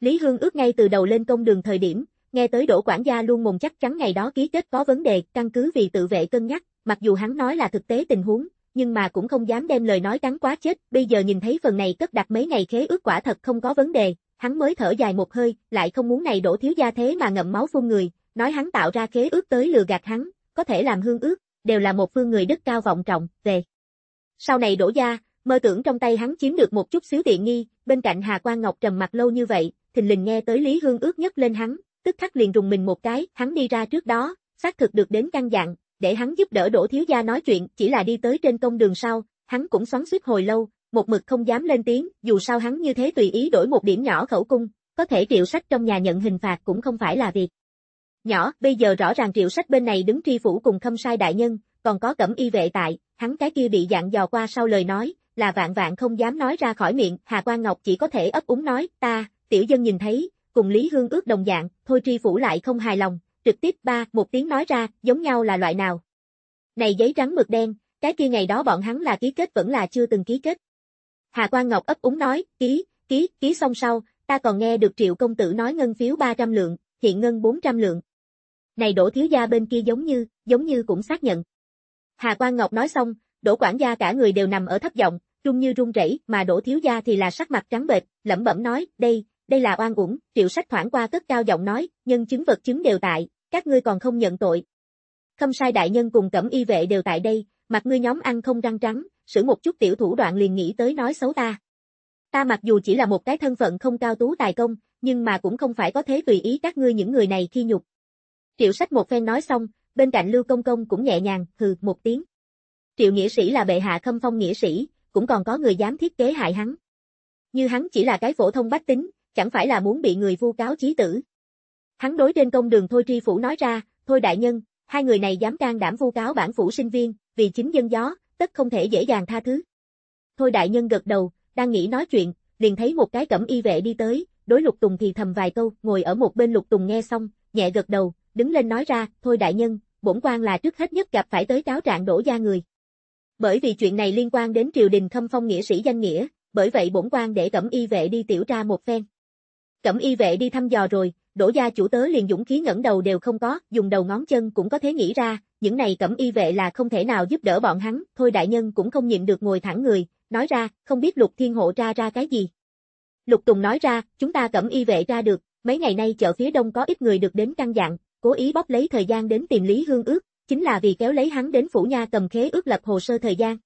Lý Hương ước ngay từ đầu lên công đường thời điểm, Nghe tới đổ quản gia luôn mồm chắc chắn ngày đó ký kết có vấn đề, căn cứ vì tự vệ cân nhắc, mặc dù hắn nói là thực tế tình huống, nhưng mà cũng không dám đem lời nói cắn quá chết, bây giờ nhìn thấy phần này cất đặt mấy ngày khế ước quả thật không có vấn đề, hắn mới thở dài một hơi, lại không muốn này đổ thiếu gia thế mà ngậm máu phun người, nói hắn tạo ra khế ước tới lừa gạt hắn, có thể làm hương ước, đều là một phương người đức cao vọng trọng, về. Sau này đổ gia, mơ tưởng trong tay hắn chiếm được một chút xíu tiện nghi, bên cạnh Hà quan Ngọc trầm mặt lâu như vậy, thình lình nghe tới Lý Hương ước nhất lên hắn, tức khắc liền rùng mình một cái, hắn đi ra trước đó, xác thực được đến căn dặn, để hắn giúp đỡ đổ thiếu gia nói chuyện, chỉ là đi tới trên công đường sau, hắn cũng xoắn suýt hồi lâu, một mực không dám lên tiếng, dù sao hắn như thế tùy ý đổi một điểm nhỏ khẩu cung, có thể triệu sách trong nhà nhận hình phạt cũng không phải là việc. Nhỏ, bây giờ rõ ràng triệu sách bên này đứng tri phủ cùng khâm sai đại nhân, còn có cẩm y vệ tại, hắn cái kia bị dặn dò qua sau lời nói, là vạn vạn không dám nói ra khỏi miệng, Hà Quang Ngọc chỉ có thể ấp úng nói, ta, tiểu dân nhìn thấy, cùng Lý Hương ước đồng dạng, thôi tri phủ lại không hài lòng, trực tiếp ba, một tiếng nói ra, giống nhau là loại nào. Này giấy trắng mực đen, cái kia ngày đó bọn hắn là ký kết vẫn là chưa từng ký kết. Hà Quang Ngọc ấp úng nói, ký, ký, ký xong sau, ta còn nghe được triệu công tử nói ngân phiếu 300 lượng, hiện ngân 400 lượng. Này đổ thiếu gia bên kia giống như, giống như cũng xác nhận. Hà Quang Ngọc nói xong, đổ quản gia cả người đều nằm ở thấp giọng, trung như run rẩy, mà đổ thiếu gia thì là sắc mặt trắng bệch, lẩm bẩm nói, đây, đây là oan uổng, triệu sách thoảng qua cất cao giọng nói, nhân chứng vật chứng đều tại, các ngươi còn không nhận tội. Khâm sai đại nhân cùng cẩm y vệ đều tại đây, mặt ngươi nhóm ăn không răng trắng, sử một chút tiểu thủ đoạn liền nghĩ tới nói xấu ta. Ta mặc dù chỉ là một cái thân phận không cao tú tài công, nhưng mà cũng không phải có thế tùy ý các ngươi những người này khi nhục. Triệu sách một phen nói xong, bên cạnh Lưu Công Công cũng nhẹ nhàng, hừ, một tiếng. Triệu nghĩa sĩ là bệ hạ khâm phong nghĩa sĩ, cũng còn có người dám thiết kế hại hắn. Như hắn chỉ là cái phổ thông bách tính, chẳng phải là muốn bị người vu cáo chí tử. Hắn đối trên công đường Thôi Tri Phủ nói ra, Thôi đại nhân, hai người này dám can đảm vu cáo bản phủ sinh viên, vì chính dân gió, tất không thể dễ dàng tha thứ. Thôi đại nhân gật đầu, đang nghĩ nói chuyện, liền thấy một cái cẩm y vệ đi tới, đối Lục Tùng thì thầm vài câu, ngồi ở một bên Lục Tùng nghe xong, nhẹ gật đầu, đứng lên nói ra, thôi đại nhân, bổn quan là trước hết nhất gặp phải tới cáo trạng đổ gia người. Bởi vì chuyện này liên quan đến triều đình khâm phong nghĩa sĩ danh nghĩa, bởi vậy bổn quan để cẩm y vệ đi tiểu tra một phen. Cẩm y vệ đi thăm dò rồi, đổ gia chủ tớ liền dũng khí ngẩng đầu đều không có, dùng đầu ngón chân cũng có thế nghĩ ra, những này cẩm y vệ là không thể nào giúp đỡ bọn hắn, thôi đại nhân cũng không nhịn được ngồi thẳng người, nói ra, không biết lục thiên hộ ra ra cái gì. Lục Tùng nói ra, chúng ta cẩm y vệ ra được, mấy ngày nay chợ phía đông có ít người được đến căn dặn, cố ý bóp lấy thời gian đến tìm Lý Hương ước, chính là vì kéo lấy hắn đến phủ nha cầm khế ước lập hồ sơ thời gian.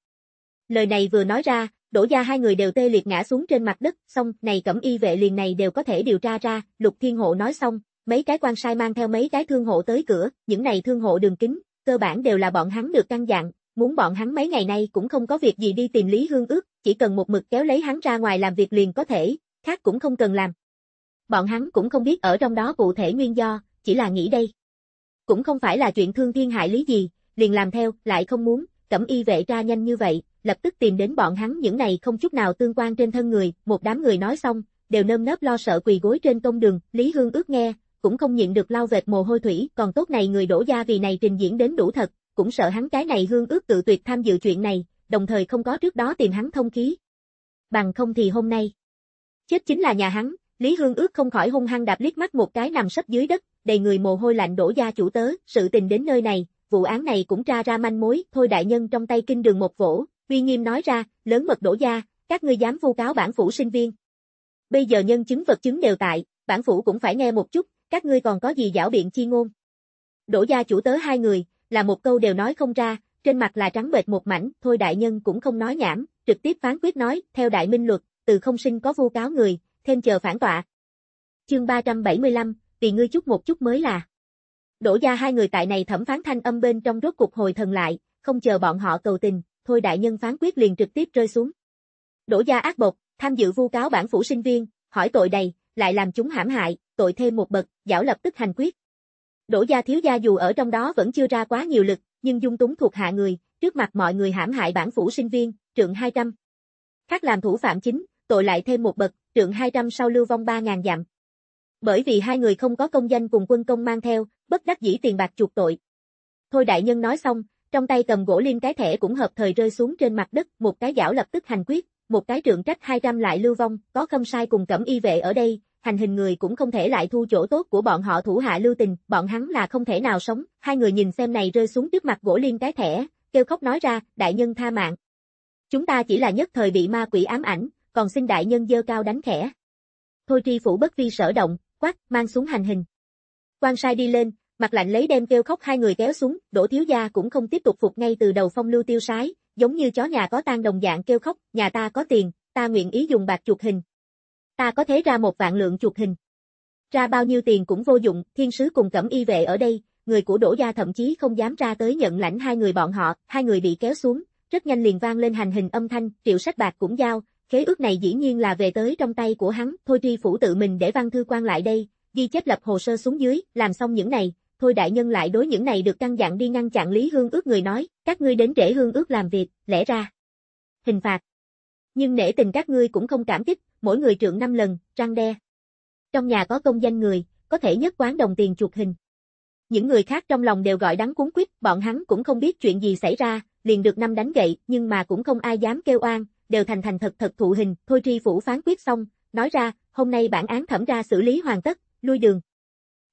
Lời này vừa nói ra, đổ ra hai người đều tê liệt ngã xuống trên mặt đất, xong, này cẩm y vệ liền này đều có thể điều tra ra, lục thiên hộ nói xong, mấy cái quan sai mang theo mấy cái thương hộ tới cửa, những này thương hộ đường kính, cơ bản đều là bọn hắn được căn dặn, muốn bọn hắn mấy ngày nay cũng không có việc gì đi tìm Lý Hương ước, chỉ cần một mực kéo lấy hắn ra ngoài làm việc liền có thể, khác cũng không cần làm. Bọn hắn cũng không biết ở trong đó cụ thể nguyên do, chỉ là nghĩ đây. Cũng không phải là chuyện thương thiên hại lý gì, liền làm theo, lại không muốn, cẩm y vệ ra nhanh như vậy, lập tức tìm đến bọn hắn những này không chút nào tương quan trên thân người, một đám người nói xong, đều nơm nớp lo sợ quỳ gối trên công đường, Lý Hương ước nghe, cũng không nhịn được lau vệt mồ hôi thủy, còn tốt này người đổ ra vì này trình diễn đến đủ thật, cũng sợ hắn cái này Hương ước tự tuyệt tham dự chuyện này, đồng thời không có trước đó tìm hắn thông khí. Bằng không thì hôm nay, chết chính là nhà hắn, Lý Hương ước không khỏi hung hăng đạp liếc mắt một cái nằm sấp dưới đất, đầy người mồ hôi lạnh đổ ra chủ tớ, sự tình đến nơi này, vụ án này cũng tra ra manh mối, thôi đại nhân trong tay kinh đường một vỗ, uy nghiêm nói ra, lớn mật đổ gia, các ngươi dám vu cáo bản phủ sinh viên. Bây giờ nhân chứng vật chứng đều tại, bản phủ cũng phải nghe một chút, các ngươi còn có gì giảo biện chi ngôn. Đổ gia chủ tớ hai người, là một câu đều nói không ra, trên mặt là trắng bệt một mảnh, thôi đại nhân cũng không nói nhảm, trực tiếp phán quyết nói, theo đại minh luật, từ không sinh có vu cáo người, thêm chờ phản tọa. Chương 375, vì ngươi chút một chút mới là. Đổ gia hai người tại này thẩm phán thanh âm bên trong rốt cuộc hồi thần lại, không chờ bọn họ cầu tình, thôi đại nhân phán quyết liền trực tiếp rơi xuống. Đổ gia ác bộc, tham dự vu cáo bản phủ sinh viên, hỏi tội đầy, lại làm chúng hãm hại, tội thêm một bậc, giảo lập tức hành quyết. Đổ gia thiếu gia dù ở trong đó vẫn chưa ra quá nhiều lực, nhưng dung túng thuộc hạ người, trước mặt mọi người hãm hại bản phủ sinh viên, trượng 200. Khác làm thủ phạm chính, tội lại thêm một bậc, trượng 200 sau lưu vong 3.000 dặm. Bởi vì hai người không có công danh cùng quân công mang theo, bất đắc dĩ tiền bạc chuộc tội. Thôi đại nhân nói xong, trong tay cầm gỗ liên cái thẻ cũng hợp thời rơi xuống trên mặt đất, một cái giảo lập tức hành quyết, một cái trượng trách hai trăm lại lưu vong, có không sai cùng cẩm y vệ ở đây, hành hình người cũng không thể lại thu chỗ tốt của bọn họ thủ hạ lưu tình, bọn hắn là không thể nào sống, hai người nhìn xem này rơi xuống trước mặt gỗ liên cái thẻ, kêu khóc nói ra, đại nhân tha mạng. Chúng ta chỉ là nhất thời bị ma quỷ ám ảnh, còn xin đại nhân dơ cao đánh khẽ. Thôi tri phủ bất vi sở động, quát, mang xuống hành hình. quan sai đi lên, Mặt lạnh lấy đem kêu khóc hai người kéo xuống, đổ thiếu gia cũng không tiếp tục phục ngay từ đầu phong lưu tiêu sái, giống như chó nhà có tan đồng dạng kêu khóc, nhà ta có tiền, ta nguyện ý dùng bạc chuột hình. Ta có thế ra một vạn lượng chuột hình. Ra bao nhiêu tiền cũng vô dụng, thiên sứ cùng cẩm y vệ ở đây, người của đổ gia thậm chí không dám ra tới nhận lãnh hai người bọn họ, hai người bị kéo xuống, rất nhanh liền vang lên hành hình âm thanh, triệu sách bạc cũng giao, khế ước này dĩ nhiên là về tới trong tay của hắn, thôi tri phủ tự mình để văn thư quan lại đây, ghi chép lập hồ sơ xuống dưới, làm xong những này, thôi đại nhân lại đối những này được căn dặn đi ngăn chặn Lý Hương ước người nói, các ngươi đến trễ Hương ước làm việc, lẽ ra. Hình phạt. Nhưng nể tình các ngươi cũng không cảm kích, mỗi người trượng 5 lần, răng đe. Trong nhà có công danh người, có thể nhất quán đồng tiền chuột hình. Những người khác trong lòng đều gọi đắng cuốn quýt, bọn hắn cũng không biết chuyện gì xảy ra, liền được năm đánh gậy, nhưng mà cũng không ai dám kêu oan, đều thành thành thật thật thụ hình, thôi tri phủ phán quyết xong, nói ra, hôm nay bản án thẩm ra xử lý hoàn tất, lui đường.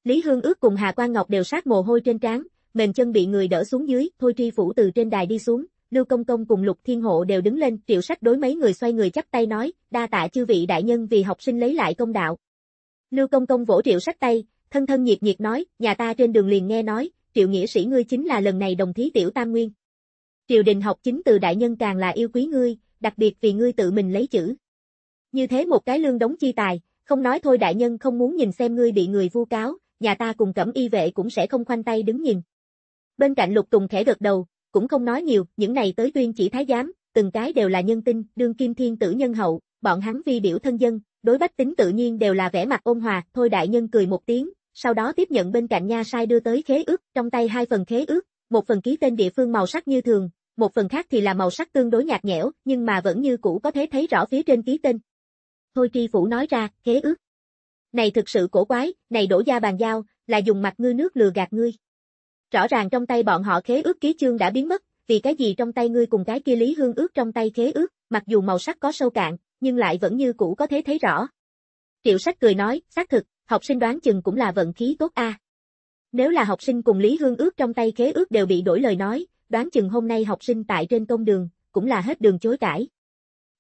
Lý Hương Ước cùng Hà Quang Ngọc đều sát mồ hôi trên trán, mềm chân bị người đỡ xuống dưới, thôi tri phủ từ trên đài đi xuống, Lưu Công Công cùng Lục Thiên Hộ đều đứng lên, triệu sách đối mấy người xoay người chắp tay nói, đa tạ chư vị đại nhân vì học sinh lấy lại công đạo. Lưu Công Công vỗ triệu sách tay, thân thân nhiệt nhiệt nói, nhà ta trên đường liền nghe nói, triệu nghĩa sĩ ngươi chính là lần này đồng thí tiểu tam nguyên. Triều đình học chính từ đại nhân càng là yêu quý ngươi, đặc biệt vì ngươi tự mình lấy chữ. Như thế một cái lương đóng chi tài, không nói thôi đại nhân không muốn nhìn xem ngươi bị người vu cáo, nhà ta cùng cẩm y vệ cũng sẽ không khoanh tay đứng nhìn. Bên cạnh Lục Tùng khẽ gật đầu, cũng không nói nhiều, những này tới tuyên chỉ thái giám, từng cái đều là nhân tinh, đương kim thiên tử nhân hậu, bọn hắn vi biểu thân dân, đối bách tính tự nhiên đều là vẻ mặt ôn hòa, thôi đại nhân cười một tiếng, sau đó tiếp nhận bên cạnh nha sai đưa tới khế ước, trong tay hai phần khế ước, một phần ký tên địa phương màu sắc như thường, một phần khác thì là màu sắc tương đối nhạt nhẽo, nhưng mà vẫn như cũ có thể thấy rõ phía trên ký tên. Thôi tri phủ nói ra, khế ước. Này thực sự cổ quái, này đổ gia bàn giao, là dùng mặt ngư nước lừa gạt ngươi. Rõ ràng trong tay bọn họ khế ước ký chương đã biến mất, vì cái gì trong tay ngươi cùng cái kia lý hương ước trong tay khế ước, mặc dù màu sắc có sâu cạn, nhưng lại vẫn như cũ có thế thấy rõ. Triệu sách cười nói, xác thực, học sinh đoán chừng cũng là vận khí tốt a. Nếu là học sinh cùng Lý Hương ước trong tay khế ước đều bị đổi lời nói, đoán chừng hôm nay học sinh tại trên công đường, cũng là hết đường chối cãi.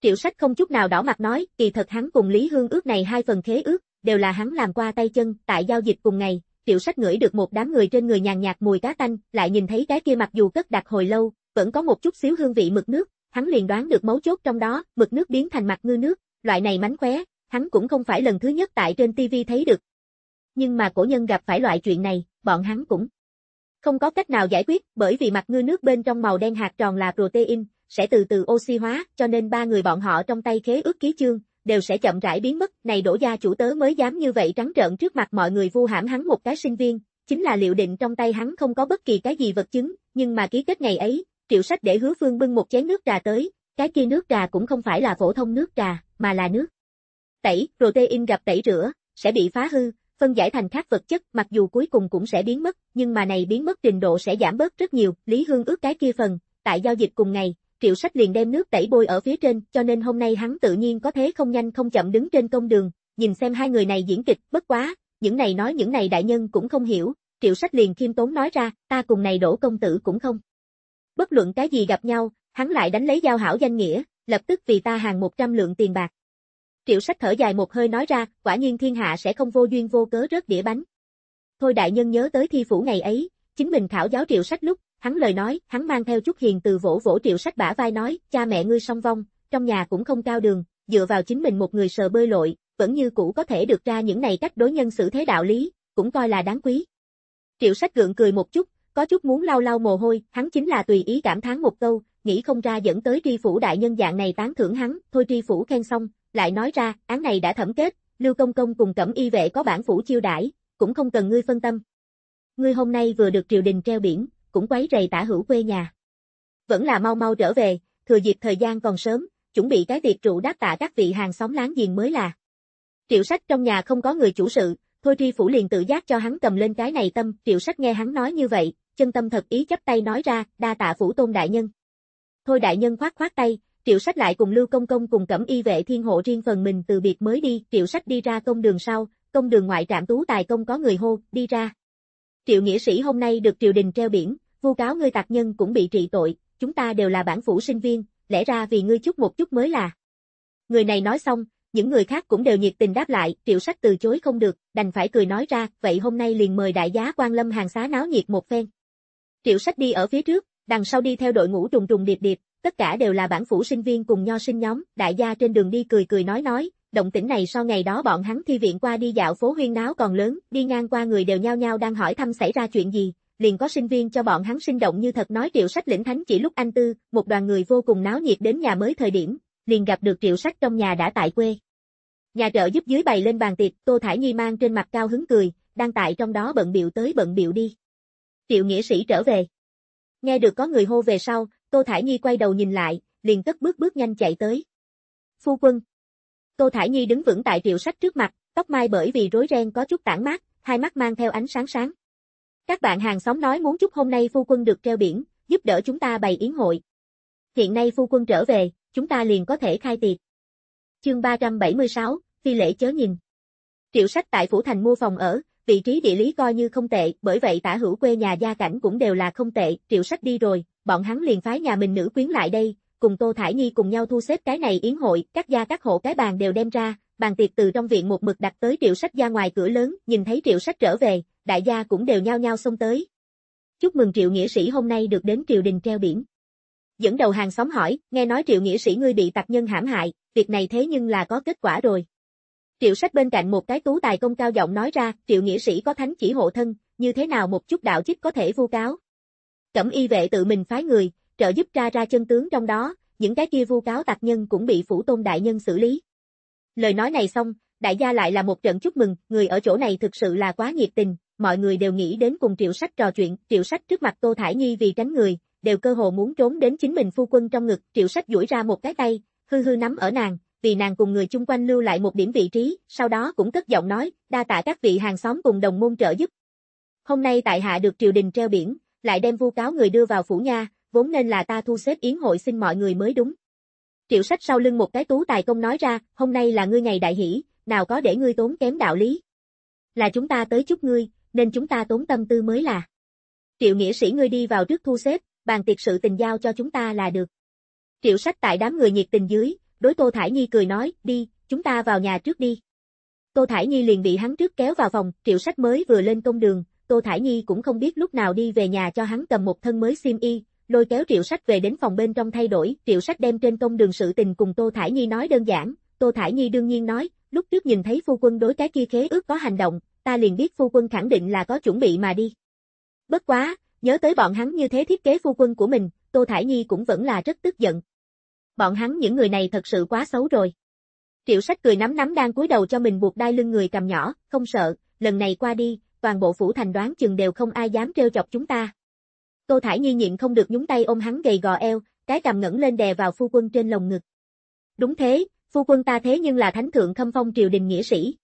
Triệu sách không chút nào đỏ mặt nói, kỳ thật hắn cùng Lý Hương ước này hai phần khế ước, đều là hắn làm qua tay chân, tại giao dịch cùng ngày, tiểu sách ngửi được một đám người trên người nhàn nhạt mùi cá tanh, lại nhìn thấy cái kia mặc dù cất đặt hồi lâu, vẫn có một chút xíu hương vị mực nước, hắn liền đoán được mấu chốt trong đó, mực nước biến thành mặt ngư nước, loại này mánh khóe, hắn cũng không phải lần thứ nhất tại trên tivi thấy được. Nhưng mà cổ nhân gặp phải loại chuyện này, bọn hắn cũng không có cách nào giải quyết, bởi vì mặt ngư nước bên trong màu đen hạt tròn là protein, sẽ từ từ oxy hóa, cho nên ba người bọn họ trong tay khế ước ký chương, đều sẽ chậm rãi biến mất, này đổ gia chủ tớ mới dám như vậy trắng trợn trước mặt mọi người vu hãm hắn một cái sinh viên, chính là liệu định trong tay hắn không có bất kỳ cái gì vật chứng, nhưng mà ký kết ngày ấy, triệu sách để hứa phương bưng một chén nước trà tới, cái kia nước trà cũng không phải là phổ thông nước trà, mà là nước. Tẩy, protein gặp tẩy rửa, sẽ bị phá hư, phân giải thành các vật chất mặc dù cuối cùng cũng sẽ biến mất, nhưng mà này biến mất trình độ sẽ giảm bớt rất nhiều, Lý Hương ước cái kia phần, tại giao dịch cùng ngày, triệu sách liền đem nước tẩy bôi ở phía trên, cho nên hôm nay hắn tự nhiên có thế không nhanh không chậm đứng trên công đường, nhìn xem hai người này diễn kịch, bất quá, những này nói những này đại nhân cũng không hiểu, triệu sách liền khiêm tốn nói ra, ta cùng này đổ công tử cũng không. Bất luận cái gì gặp nhau, hắn lại đánh lấy giao hảo danh nghĩa, lập tức vì ta hàng 100 lượng tiền bạc. Triệu sách thở dài một hơi nói ra, quả nhiên thiên hạ sẽ không vô duyên vô cớ rớt đĩa bánh. Thôi đại nhân nhớ tới thi phủ ngày ấy, chính mình khảo giáo triệu sách lúc, Hắn lời nói, hắn mang theo chút hiền từ vỗ vỗ triệu sách bả vai nói, cha mẹ ngươi song vong, trong nhà cũng không cao đường, dựa vào chính mình một người sờ bơi lội, vẫn như cũ có thể được ra những này cách đối nhân xử thế đạo lý, cũng coi là đáng quý. Triệu sách gượng cười một chút, có chút muốn lau lau mồ hôi, hắn chính là tùy ý cảm thán một câu, nghĩ không ra dẫn tới tri phủ đại nhân dạng này tán thưởng hắn, thôi tri phủ khen xong, lại nói ra, án này đã thẩm kết, Lưu Công Công cùng cẩm y vệ có bản phủ chiêu đãi, cũng không cần ngươi phân tâm. Ngươi hôm nay vừa được triều đình treo biển, cũng quấy rầy tả hữu quê nhà. Vẫn là mau mau trở về, thừa dịp thời gian còn sớm, chuẩn bị cái tiệc rượu đáp tạ các vị hàng xóm láng giềng mới là. Triệu sách trong nhà không có người chủ sự, thôi tri phủ liền tự giác cho hắn cầm lên cái này tâm, triệu sách nghe hắn nói như vậy, chân tâm thật ý chấp tay nói ra, đa tạ phủ tôn đại nhân. Thôi đại nhân khoát khoát tay, triệu sách lại cùng lưu công công cùng cẩm y vệ thiên hộ riêng phần mình từ biệt mới đi, triệu sách đi ra công đường sau, công đường ngoại trạm tú tài công có người hô, đi ra. Triệu nghĩa sĩ hôm nay được triều đình treo biển, Vu cáo ngươi tạc nhân cũng bị trị tội, chúng ta đều là bản phủ sinh viên, lẽ ra vì ngươi chút một chút mới là. Người này nói xong, những người khác cũng đều nhiệt tình đáp lại, triệu sách từ chối không được, đành phải cười nói ra, vậy hôm nay liền mời đại giá quan lâm hàng xá náo nhiệt một phen. Triệu sách đi ở phía trước, đằng sau đi theo đội ngũ trùng trùng điệp điệp, tất cả đều là bản phủ sinh viên cùng nho sinh nhóm, đại gia trên đường đi cười cười nói nói, động tĩnh này sau ngày đó bọn hắn thi viện qua đi dạo phố huyên náo còn lớn, đi ngang qua người đều nhao nhao đang hỏi thăm xảy ra chuyện gì, liền có sinh viên cho bọn hắn sinh động như thật nói triệu sách lĩnh thánh chỉ lúc anh tư, một đoàn người vô cùng náo nhiệt đến nhà mới thời điểm, liền gặp được triệu sách trong nhà đã tại quê. Nhà trợ giúp dưới bày lên bàn tiệc, Tô Thải Nhi mang trên mặt cao hứng cười, đang tại trong đó bận biểu tới bận biểu đi. Triệu nghĩa sĩ trở về. Nghe được có người hô về sau, Tô Thải Nhi quay đầu nhìn lại, liền cất bước bước nhanh chạy tới. Phu quân. Tô Thải Nhi đứng vững tại triệu sách trước mặt, tóc mai bởi vì rối ren có chút tản mát, hai mắt mang theo ánh sáng sáng. Các bạn hàng xóm nói muốn chúc hôm nay phu quân được treo biển, giúp đỡ chúng ta bày yến hội. Hiện nay phu quân trở về, chúng ta liền có thể khai tiệc. Chương 376, phi lễ chớ nhìn. Triệu sách tại Phủ Thành mua phòng ở, vị trí địa lý coi như không tệ, bởi vậy tả hữu quê nhà gia cảnh cũng đều là không tệ, triệu sách đi rồi, bọn hắn liền phái nhà mình nữ quyến lại đây, cùng Tô Thải Nhi cùng nhau thu xếp cái này yến hội, các gia các hộ cái bàn đều đem ra, bàn tiệc từ trong viện một mực đặt tới triệu sách ra ngoài cửa lớn, nhìn thấy triệu sách trở về, đại gia cũng đều nhao nhao xông tới. Chúc mừng Triệu Nghĩa Sĩ hôm nay được đến triều đình treo biển. Dẫn đầu hàng xóm hỏi, nghe nói Triệu Nghĩa Sĩ ngươi bị tặc nhân hãm hại, việc này thế nhưng là có kết quả rồi. Triệu sách bên cạnh một cái tú tài công cao giọng nói ra, Triệu Nghĩa Sĩ có thánh chỉ hộ thân, như thế nào một chút đạo chích có thể vu cáo. Cẩm y vệ tự mình phái người, trợ giúp tra ra chân tướng trong đó, những cái kia vu cáo tặc nhân cũng bị phủ tôn đại nhân xử lý. Lời nói này xong, đại gia lại là một trận chúc mừng, người ở chỗ này thực sự là quá nhiệt tình, mọi người đều nghĩ đến cùng triệu sách trò chuyện, triệu sách trước mặt Tô Thải Nhi vì tránh người, đều cơ hồ muốn trốn đến chính mình phu quân trong ngực, triệu sách duỗi ra một cái tay, hư hư nắm ở nàng, vì nàng cùng người chung quanh lưu lại một điểm vị trí, sau đó cũng cất giọng nói, đa tạ các vị hàng xóm cùng đồng môn trợ giúp. Hôm nay tại hạ được triều đình treo biển, lại đem vu cáo người đưa vào phủ nha, vốn nên là ta thu xếp yến hội xin mọi người mới đúng. Triệu sách sau lưng một cái tú tài công nói ra, hôm nay là ngươi ngày đại hỷ, nào có để ngươi tốn kém đạo lý. Là chúng ta tới chúc ngươi, nên chúng ta tốn tâm tư mới là. Triệu nghĩa sĩ ngươi đi vào trước thu xếp, bàn tiệc sự tình giao cho chúng ta là được. Triệu sách tại đám người nhiệt tình dưới, đối Tô Thải Nhi cười nói, đi, chúng ta vào nhà trước đi. Tô Thải Nhi liền bị hắn trước kéo vào phòng, triệu sách mới vừa lên công đường, Tô Thải Nhi cũng không biết lúc nào đi về nhà cho hắn cầm một thân mới sim y, lôi kéo triệu sách về đến phòng bên trong thay đổi, triệu sách đem trên công đường sự tình cùng Tô Thải Nhi nói đơn giản, Tô Thải Nhi đương nhiên nói, lúc trước nhìn thấy phu quân đối cái kia khế ước có hành động, ta liền biết phu quân khẳng định là có chuẩn bị mà đi. Bất quá, nhớ tới bọn hắn như thế thiết kế phu quân của mình, Tô Thải Nhi cũng vẫn là rất tức giận. Bọn hắn những người này thật sự quá xấu rồi. Triệu sách cười nắm nắm đang cúi đầu cho mình buộc đai lưng người cầm nhỏ, không sợ, lần này qua đi, toàn bộ phủ thành đoán chừng đều không ai dám trêu chọc chúng ta. Tô Thải Nhi nhịn không được nhúng tay ôm hắn gầy gò eo, cái cầm ngẩng lên đè vào phu quân trên lồng ngực. Đúng thế, phu quân ta thế nhưng là thánh thượng khâm phong triều đình nghĩa sĩ.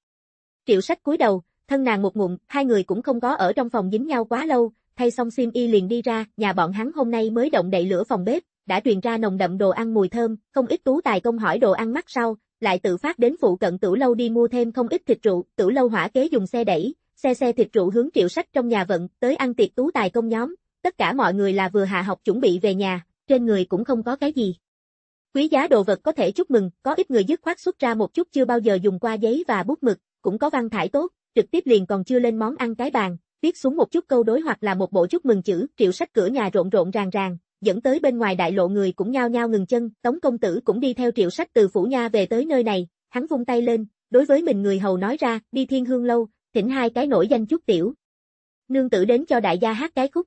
Triệu sách cúi đầu, thân nàng một ngụm, hai người cũng không có ở trong phòng dính nhau quá lâu, thay xong sim y liền đi ra, nhà bọn hắn hôm nay mới động đậy lửa phòng bếp, đã truyền ra nồng đậm đồ ăn mùi thơm, không ít tú tài công hỏi đồ ăn mắt sau, lại tự phát đến phụ cận tử lâu đi mua thêm không ít thịt trụ, tử lâu hỏa kế dùng xe đẩy, xe xe thịt trụ hướng triệu sách trong nhà vận, tới ăn tiệc tú tài công nhóm, tất cả mọi người là vừa hạ học chuẩn bị về nhà, trên người cũng không có cái gì. Quý giá đồ vật có thể chúc mừng, có ít người dứt khoát xuất ra một chút chưa bao giờ dùng qua giấy và bút mực, cũng có văn thải tốt, trực tiếp liền còn chưa lên món ăn cái bàn, viết xuống một chút câu đối hoặc là một bộ chúc mừng chữ, triệu sách cửa nhà rộn rộn ràng ràng, dẫn tới bên ngoài đại lộ người cũng nhao nhao ngừng chân, Tống công tử cũng đi theo Triệu Sách từ phủ nha về tới nơi này, hắn vung tay lên, đối với mình người hầu nói ra, đi Thiên Hương lâu, thỉnh hai cái nổi danh chút tiểu. Nương tử đến cho đại gia hát cái khúc.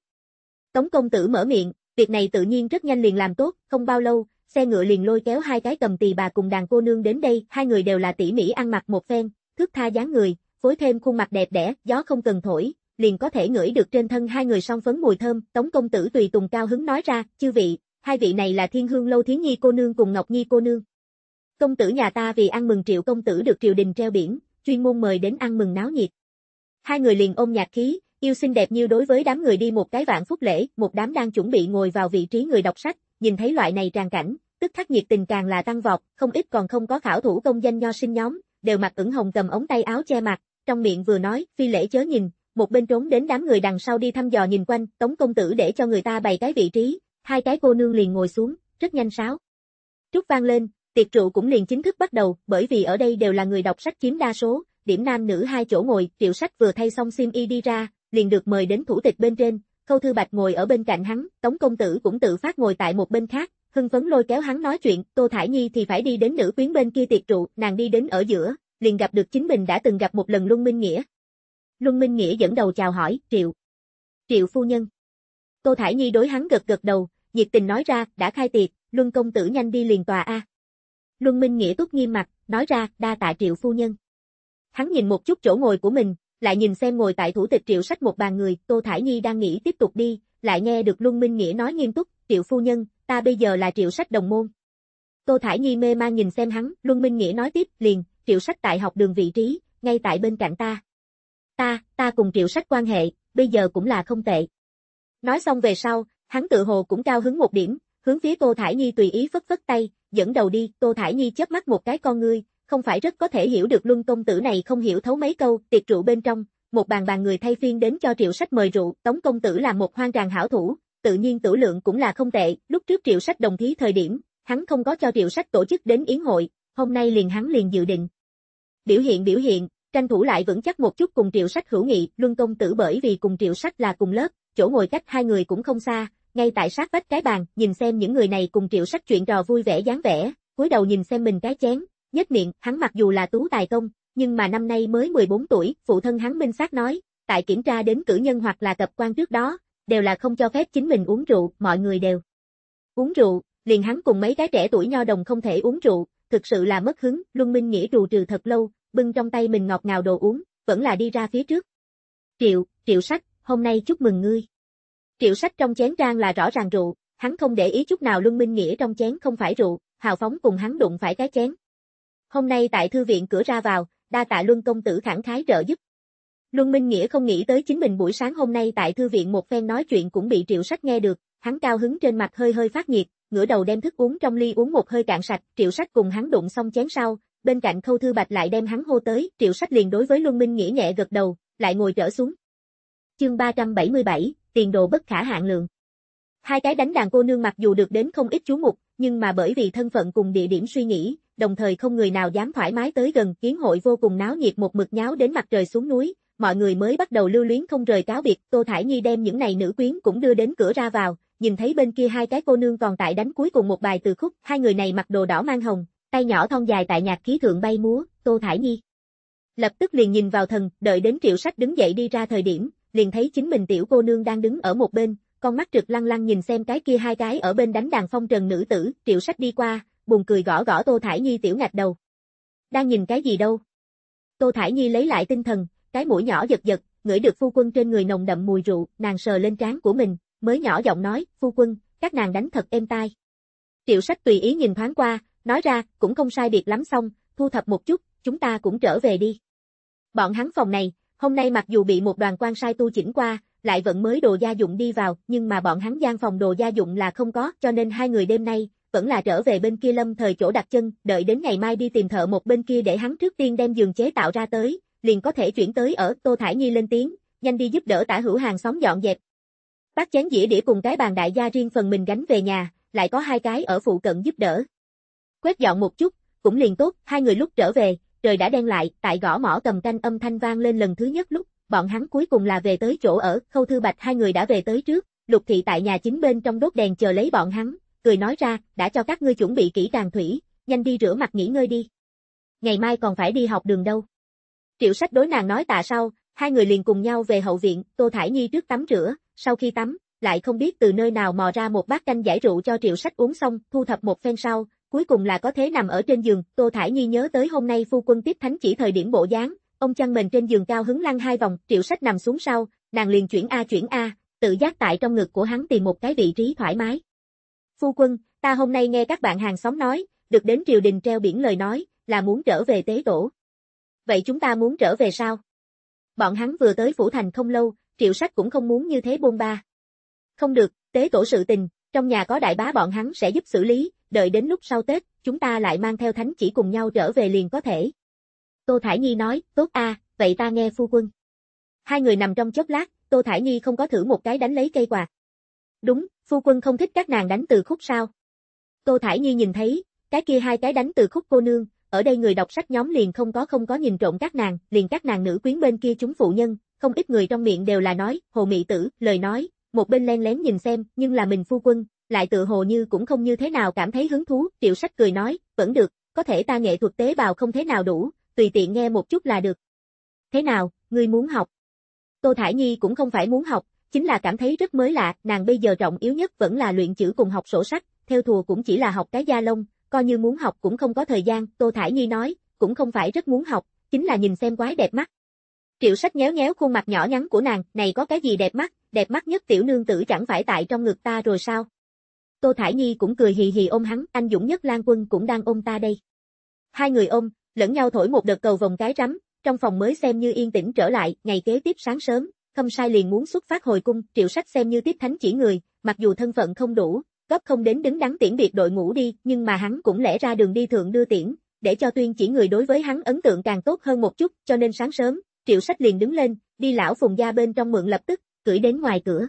Tống công tử mở miệng, việc này tự nhiên rất nhanh liền làm tốt, không bao lâu, xe ngựa liền lôi kéo hai cái cầm tỳ bà cùng đàn cô nương đến đây, hai người đều là tỉ mỹ ăn mặc một phen, thước tha dáng người, phối thêm khuôn mặt đẹp đẽ, gió không cần thổi, liền có thể ngửi được trên thân hai người son phấn mùi thơm, Tống công tử tùy tùng cao hứng nói ra, "Chư vị, hai vị này là Thiên Hương lâu Thiến Nhi cô nương cùng Ngọc Nhi cô nương. Công tử nhà ta vì ăn mừng Triệu công tử được triều đình treo biển, chuyên môn mời đến ăn mừng náo nhiệt." Hai người liền ôm nhạc khí, yêu xinh đẹp như đối với đám người đi một cái vạn phúc lễ, một đám đang chuẩn bị ngồi vào vị trí người đọc sách, nhìn thấy loại này tràn cảnh, tức khắc nhiệt tình càng là tăng vọt, không ít còn không có khảo thủ công danh nho sinh nhóm, đều mặc ửng hồng cầm ống tay áo che mặt, trong miệng vừa nói, phi lễ chớ nhìn, một bên trốn đến đám người đằng sau đi thăm dò nhìn quanh, tống công tử để cho người ta bày cái vị trí, hai cái cô nương liền ngồi xuống, rất nhanh sáo. Trúc vang lên, tiệc rượu cũng liền chính thức bắt đầu, bởi vì ở đây đều là người đọc sách chiếm đa số, điểm nam nữ hai chỗ ngồi, triệu sách vừa thay xong sim y đi ra, liền được mời đến thủ tịch bên trên, khâu thư bạch ngồi ở bên cạnh hắn, tống công tử cũng tự phát ngồi tại một bên khác, hưng phấn lôi kéo hắn nói chuyện, Tô Thải Nhi thì phải đi đến nữ quyến bên kia tiệc trụ nàng đi đến ở giữa, liền gặp được chính mình đã từng gặp một lần Luân Minh Nghĩa. Luân Minh Nghĩa dẫn đầu chào hỏi, Triệu. Triệu phu nhân. Tô Thải Nhi đối hắn gật gật đầu, nhiệt tình nói ra, đã khai tiệc, Luân công tử nhanh đi liền tòa A. Luân Minh Nghĩa túc nghiêm mặt, nói ra, đa tạ Triệu phu nhân. Hắn nhìn một chút chỗ ngồi của mình, lại nhìn xem ngồi tại thủ tịch Triệu sách một bàn người, Tô Thải Nhi đang nghĩ tiếp tục đi, lại nghe được Luân Minh Nghĩa nói nghiêm túc, Triệu phu nhân, ta bây giờ là Triệu sách đồng môn. Tô Thải Nhi mê man nhìn xem hắn, Luân Minh Nghĩa nói tiếp, liền, triệu sách tại học đường vị trí, ngay tại bên cạnh ta. Ta, ta cùng triệu sách quan hệ, bây giờ cũng là không tệ. Nói xong về sau, hắn tự hồ cũng cao hứng một điểm, hướng phía Tô Thải Nhi tùy ý phất phất tay, dẫn đầu đi, Tô Thải Nhi chớp mắt một cái con ngươi, không phải rất có thể hiểu được luân công tử này không hiểu thấu mấy câu, tiệc rượu bên trong, một bàn bàn người thay phiên đến cho triệu sách mời rượu, tống công tử là một hoang tràng hảo thủ, tự nhiên tử lượng cũng là không tệ, lúc trước triệu sách đồng thí thời điểm, hắn không có cho triệu sách tổ chức đến yến hội, hôm nay liền hắn liền dự định. Biểu hiện biểu hiện, tranh thủ lại vững chắc một chút cùng triệu sách hữu nghị, luân công tử bởi vì cùng triệu sách là cùng lớp, chỗ ngồi cách hai người cũng không xa, ngay tại sát vách cái bàn, nhìn xem những người này cùng triệu sách chuyện trò vui vẻ dáng vẻ, cúi đầu nhìn xem mình cái chén, nhếch miệng, hắn mặc dù là tú tài công, nhưng mà năm nay mới 14 tuổi, phụ thân hắn minh xác nói, tại kiểm tra đến cử nhân hoặc là tập quan trước đó, đều là không cho phép chính mình uống rượu, mọi người đều uống rượu, liền hắn cùng mấy cái trẻ tuổi nho đồng không thể uống rượu, thực sự là mất hứng, Luân Minh Nghĩa trù trừ thật lâu, bưng trong tay mình ngọt ngào đồ uống, vẫn là đi ra phía trước. Triệu, Triệu Sách, hôm nay chúc mừng ngươi. Triệu Sách trong chén trang là rõ ràng rượu, hắn không để ý chút nào Luân Minh Nghĩa trong chén không phải rượu, hào phóng cùng hắn đụng phải cái chén. Hôm nay tại thư viện cửa ra vào, đa tạ Luân công tử khẳng khái trợ giúp. Luân Minh Nghĩa không nghĩ tới chính mình buổi sáng hôm nay tại thư viện một phen nói chuyện cũng bị Triệu Sách nghe được, hắn cao hứng trên mặt hơi hơi phát nhiệt, ngửa đầu đem thức uống trong ly uống một hơi cạn sạch, triệu sách cùng hắn đụng xong chén sau, bên cạnh khâu thư bạch lại đem hắn hô tới, triệu sách liền đối với Luân Minh nghĩ nhẹ gật đầu, lại ngồi trở xuống. Chương 377, tiền đồ bất khả hạn lượng. Hai cái đánh đàn cô nương mặc dù được đến không ít chú mục, nhưng mà bởi vì thân phận cùng địa điểm suy nghĩ, đồng thời không người nào dám thoải mái tới gần kiến hội vô cùng náo nhiệt một mực nháo đến mặt trời xuống núi, mọi người mới bắt đầu lưu luyến không rời cáo biệt, Tô Thải Nhi đem những này nữ quyến cũng đưa đến cửa ra vào, nhìn thấy bên kia hai cái cô nương còn tại đánh cuối cùng một bài từ khúc, hai người này mặc đồ đỏ mang hồng, tay nhỏ thon dài tại nhạc khí thượng bay múa, Tô Thải Nhi. Lập tức liền nhìn vào thần, đợi đến triệu sách đứng dậy đi ra thời điểm, liền thấy chính mình tiểu cô nương đang đứng ở một bên, con mắt trực lăng lăng nhìn xem cái kia hai cái ở bên đánh đàn phong trần nữ tử, triệu sách đi qua, buồn cười gõ gõ Tô Thải Nhi tiểu ngạch đầu. Đang nhìn cái gì đâu? Tô Thải Nhi lấy lại tinh thần, cái mũi nhỏ giật giật, ngửi được phu quân trên người nồng đậm mùi rượu, nàng sờ lên trán của mình, mới nhỏ giọng nói, phu quân, các nàng đánh thật êm tai. Triệu sách tùy ý nhìn thoáng qua, nói ra, cũng không sai biệt lắm xong, thu thập một chút, chúng ta cũng trở về đi. Bọn hắn phòng này, hôm nay mặc dù bị một đoàn quan sai tu chỉnh qua, lại vẫn mới đồ gia dụng đi vào, nhưng mà bọn hắn gian phòng đồ gia dụng là không có, cho nên hai người đêm nay, vẫn là trở về bên kia lâm thời chỗ đặt chân, đợi đến ngày mai đi tìm thợ một bên kia để hắn trước tiên đem giường chế tạo ra tới, liền có thể chuyển tới ở, Tô Thải Nhi lên tiếng, nhanh đi giúp đỡ tả hữu hàng xóm dọn dẹp, Bát chén dĩa đĩa cùng cái bàn đại gia riêng phần mình gánh về nhà, lại có hai cái ở phụ cận giúp đỡ. Quét dọn một chút, cũng liền tốt, hai người lúc trở về, trời đã đen lại, tại gõ mỏ cầm canh âm thanh vang lên lần thứ nhất lúc, bọn hắn cuối cùng là về tới chỗ ở, khâu thư bạch hai người đã về tới trước, lục thị tại nhà chính bên trong đốt đèn chờ lấy bọn hắn, cười nói ra, đã cho các ngươi chuẩn bị kỹ càng thủy, nhanh đi rửa mặt nghỉ ngơi đi. Ngày mai còn phải đi học đường đâu. Triệu sách đối nàng nói tạ sau, hai người liền cùng nhau về hậu viện, Tô Thải Nhi trước tắm rửa, sau khi tắm, lại không biết từ nơi nào mò ra một bát canh giải rượu cho triệu sách uống xong, thu thập một phen sau, cuối cùng là có thế nằm ở trên giường, Tô Thải Nhi nhớ tới hôm nay phu quân tiếp thánh chỉ thời điểm bộ dáng, ông chăn mình trên giường cao hứng lăn hai vòng, triệu sách nằm xuống sau, nàng liền chuyển A chuyển A, tự giác tại trong ngực của hắn tìm một cái vị trí thoải mái. Phu quân, ta hôm nay nghe các bạn hàng xóm nói, được đến triều đình treo biển lời nói, là muốn trở về tế tổ. Vậy chúng ta muốn trở về sao? Bọn hắn vừa tới Phủ Thành không lâu, triệu sách cũng không muốn như thế buông ba. Không được, tế tổ sự tình, trong nhà có đại bá bọn hắn sẽ giúp xử lý, đợi đến lúc sau Tết, chúng ta lại mang theo thánh chỉ cùng nhau trở về liền có thể. Tô Thải Nhi nói, tốt a, vậy ta nghe phu quân. Hai người nằm trong chốc lát, Tô Thải Nhi không có thử một cái đánh lấy cây quạt. Đúng, phu quân không thích các nàng đánh từ khúc sao. Tô Thải Nhi nhìn thấy, cái kia hai cái đánh từ khúc cô nương, ở đây người đọc sách nhóm liền không có không có nhìn trộm các nàng, liền các nàng nữ quyến bên kia chúng phụ nhân, không ít người trong miệng đều là nói, hồ mị tử, lời nói, một bên len lén nhìn xem, nhưng là mình phu quân, lại tự hồ như cũng không như thế nào cảm thấy hứng thú, triệu sách cười nói, vẫn được, có thể ta nghệ thuật tế bào không thế nào đủ, tùy tiện nghe một chút là được. Thế nào, ngươi muốn học? Tô Thải Nhi cũng không phải muốn học, chính là cảm thấy rất mới lạ, nàng bây giờ trọng yếu nhất vẫn là luyện chữ cùng học sổ sách, theo thùa cũng chỉ là học cái da lông, coi như muốn học cũng không có thời gian, Tô Thải Nhi nói, cũng không phải rất muốn học, chính là nhìn xem quái đẹp mắt. Triệu sách nhéo nhéo khuôn mặt nhỏ nhắn của nàng, này có cái gì đẹp mắt, đẹp mắt nhất tiểu nương tử chẳng phải tại trong ngực ta rồi sao? Tô Thải Nhi cũng cười hì hì ôm hắn, anh Dũng nhất Lan Quân cũng đang ôm ta đây. Hai người ôm, lẫn nhau thổi một đợt cầu vòng cái rắm, trong phòng mới xem như yên tĩnh trở lại, ngày kế tiếp sáng sớm, không Sai liền muốn xuất phát hồi cung, Triệu Sách xem như tiếp thánh chỉ người, mặc dù thân phận không đủ, cấp không đến đứng đắn tiễn biệt đội ngũ đi, nhưng mà hắn cũng lẽ ra đường đi thượng đưa tiễn, để cho tuyên chỉ người đối với hắn ấn tượng càng tốt hơn một chút, cho nên sáng sớm, Triệu Sách liền đứng lên, đi lão Phùng gia bên trong mượn lập tức, cưỡi đến ngoài cửa.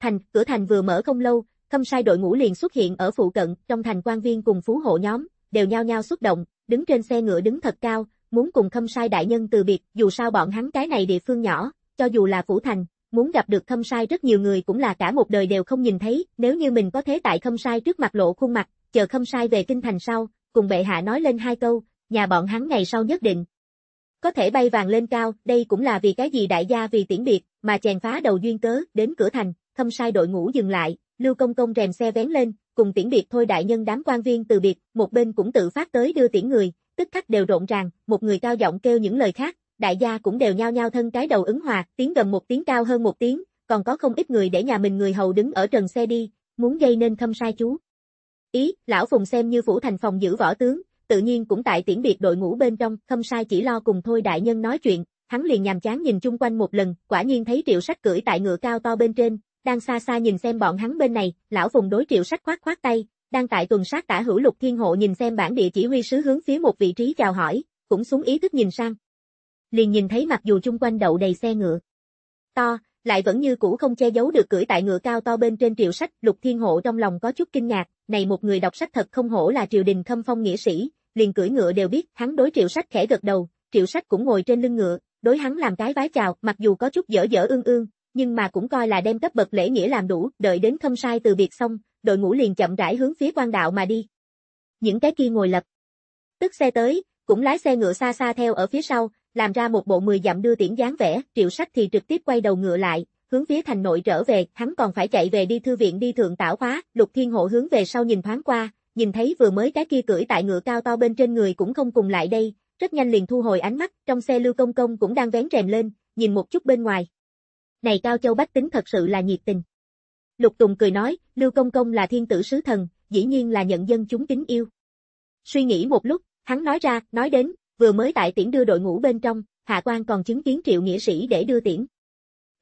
Thành, cửa thành vừa mở không lâu, khâm sai đội ngũ liền xuất hiện ở phụ cận, trong thành quan viên cùng phú hộ nhóm, đều nhao nhao xúc động, đứng trên xe ngựa đứng thật cao, muốn cùng khâm sai đại nhân từ biệt, dù sao bọn hắn cái này địa phương nhỏ, cho dù là phủ thành, muốn gặp được khâm sai rất nhiều người cũng là cả một đời đều không nhìn thấy, nếu như mình có thế tại khâm sai trước mặt lộ khuôn mặt, chờ khâm sai về kinh thành sau, cùng bệ hạ nói lên hai câu, nhà bọn hắn ngày sau nhất định, có thể bay vàng lên cao, đây cũng là vì cái gì đại gia vì tiễn biệt, mà chèn phá đầu duyên cớ, đến cửa thành, thâm sai đội ngũ dừng lại, Lưu Công Công rèm xe vén lên, cùng tiễn biệt thôi đại nhân đám quan viên từ biệt, một bên cũng tự phát tới đưa tiễn người, tức khắc đều rộn ràng, một người cao giọng kêu những lời khác, đại gia cũng đều nhao nhao thân cái đầu ứng hòa, tiếng gầm một tiếng cao hơn một tiếng, còn có không ít người để nhà mình người hầu đứng ở trần xe đi, muốn gây nên thâm sai chú. Ý, lão Phùng xem như phủ thành phòng giữ võ tướng, tự nhiên cũng tại tiễn biệt đội ngũ bên trong, không sai chỉ lo cùng thôi đại nhân nói chuyện, hắn liền nhàm chán nhìn chung quanh một lần, quả nhiên thấy triệu sách cưỡi tại ngựa cao to bên trên, đang xa xa nhìn xem bọn hắn bên này, lão phùng đối triệu sách khoát khoát tay, đang tại tuần sát tả hữu lục thiên hộ nhìn xem bản địa chỉ huy sứ hướng phía một vị trí chào hỏi, cũng xuống ý thức nhìn sang. Liền nhìn thấy mặc dù chung quanh đậu đầy xe ngựa. To, lại vẫn như cũ không che giấu được cưỡi tại ngựa cao to bên trên triệu sách, lục thiên hộ trong lòng có chút kinh ngạc, này một người đọc sách thật không hổ là triều đình khâm phong nghĩa sĩ, liền cưỡi ngựa đều biết, hắn đối triệu sách khẽ gật đầu, triệu sách cũng ngồi trên lưng ngựa, đối hắn làm cái vái chào, mặc dù có chút dở dở ương ương, nhưng mà cũng coi là đem cấp bậc lễ nghĩa làm đủ, đợi đến khâm sai từ việc xong, đội ngũ liền chậm rãi hướng phía quan đạo mà đi. Những cái kia ngồi lập, tức xe tới, cũng lái xe ngựa xa xa theo ở phía sau, làm ra một bộ mười dặm đưa tiễn dáng vẻ, triệu sách thì trực tiếp quay đầu ngựa lại, hướng phía thành nội trở về, hắn còn phải chạy về đi thư viện đi thượng tảo khóa, lục thiên hộ hướng về sau nhìn thoáng qua, nhìn thấy vừa mới cái kia cưỡi tại ngựa cao to bên trên người cũng không cùng lại đây, rất nhanh liền thu hồi ánh mắt, trong xe Lưu Công Công cũng đang vén rèm lên, nhìn một chút bên ngoài. Này Cao Châu Bách tính thật sự là nhiệt tình. Lục Tùng cười nói, Lưu Công Công là thiên tử sứ thần, dĩ nhiên là nhận dân chúng kính yêu. Suy nghĩ một lúc, hắn nói ra, nói đến, vừa mới tại tiễn đưa đội ngũ bên trong, Hạ quan còn chứng kiến triệu nghĩa sĩ để đưa tiễn.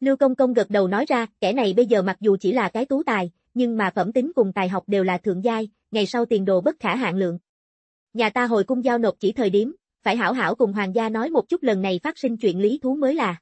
Lưu Công Công gật đầu nói ra, kẻ này bây giờ mặc dù chỉ là cái tú tài, nhưng mà phẩm tính cùng tài học đều là thượng giai, ngày sau tiền đồ bất khả hạn lượng. Nhà ta hồi cung giao nộp chỉ thời điểm, phải hảo hảo cùng hoàng gia nói một chút lần này phát sinh chuyện lý thú mới là.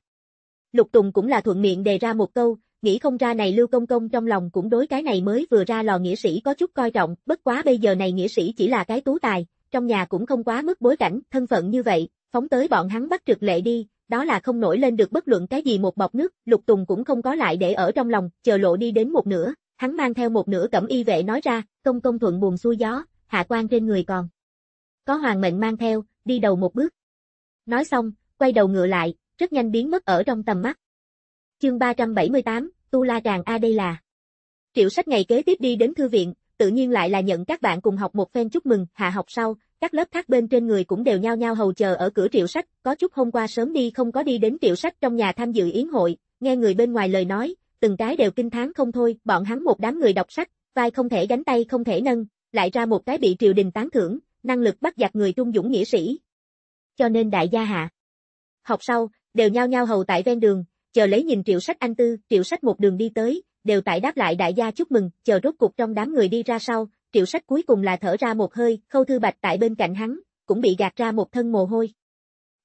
Lục Tùng cũng là thuận miệng đề ra một câu, nghĩ không ra này Lưu Công Công trong lòng cũng đối cái này mới vừa ra lò nghĩa sĩ có chút coi trọng, bất quá bây giờ này nghĩa sĩ chỉ là cái tú tài, trong nhà cũng không quá mức bối cảnh, thân phận như vậy, phóng tới bọn hắn bắt trượt lệ đi, đó là không nổi lên được bất luận cái gì một bọc nước, Lục Tùng cũng không có lại để ở trong lòng, chờ lộ đi đến một nửa, hắn mang theo một nửa cẩm y vệ nói ra, công công thuận buồn xuôi gió, hạ quan trên người còn. Có hoàng mệnh mang theo, đi đầu một bước. Nói xong, quay đầu ngựa lại, rất nhanh biến mất ở trong tầm mắt. Chương 378, Tu La Tràng A đây là. Triệu sách ngày kế tiếp đi đến thư viện, tự nhiên lại là nhận các bạn cùng học một phen chúc mừng, hạ học sau, các lớp khác bên trên người cũng đều nhao nhao hầu chờ ở cửa triệu sách, có chút hôm qua sớm đi không có đi đến triệu sách trong nhà tham dự yến hội, nghe người bên ngoài lời nói, từng cái đều kinh thán không thôi, bọn hắn một đám người đọc sách, vai không thể gánh tay không thể nâng, lại ra một cái bị triều đình tán thưởng, năng lực bắt giặc người trung dũng nghĩa sĩ. Cho nên đại gia hạ. Học sau, đều nhao nhao hầu tại ven đường, chờ lấy nhìn triệu sách anh tư, triệu sách một đường đi tới, đều tại đáp lại đại gia chúc mừng, chờ rốt cục trong đám người đi ra sau, triệu sách cuối cùng là thở ra một hơi, khâu thư bạch tại bên cạnh hắn, cũng bị gạt ra một thân mồ hôi.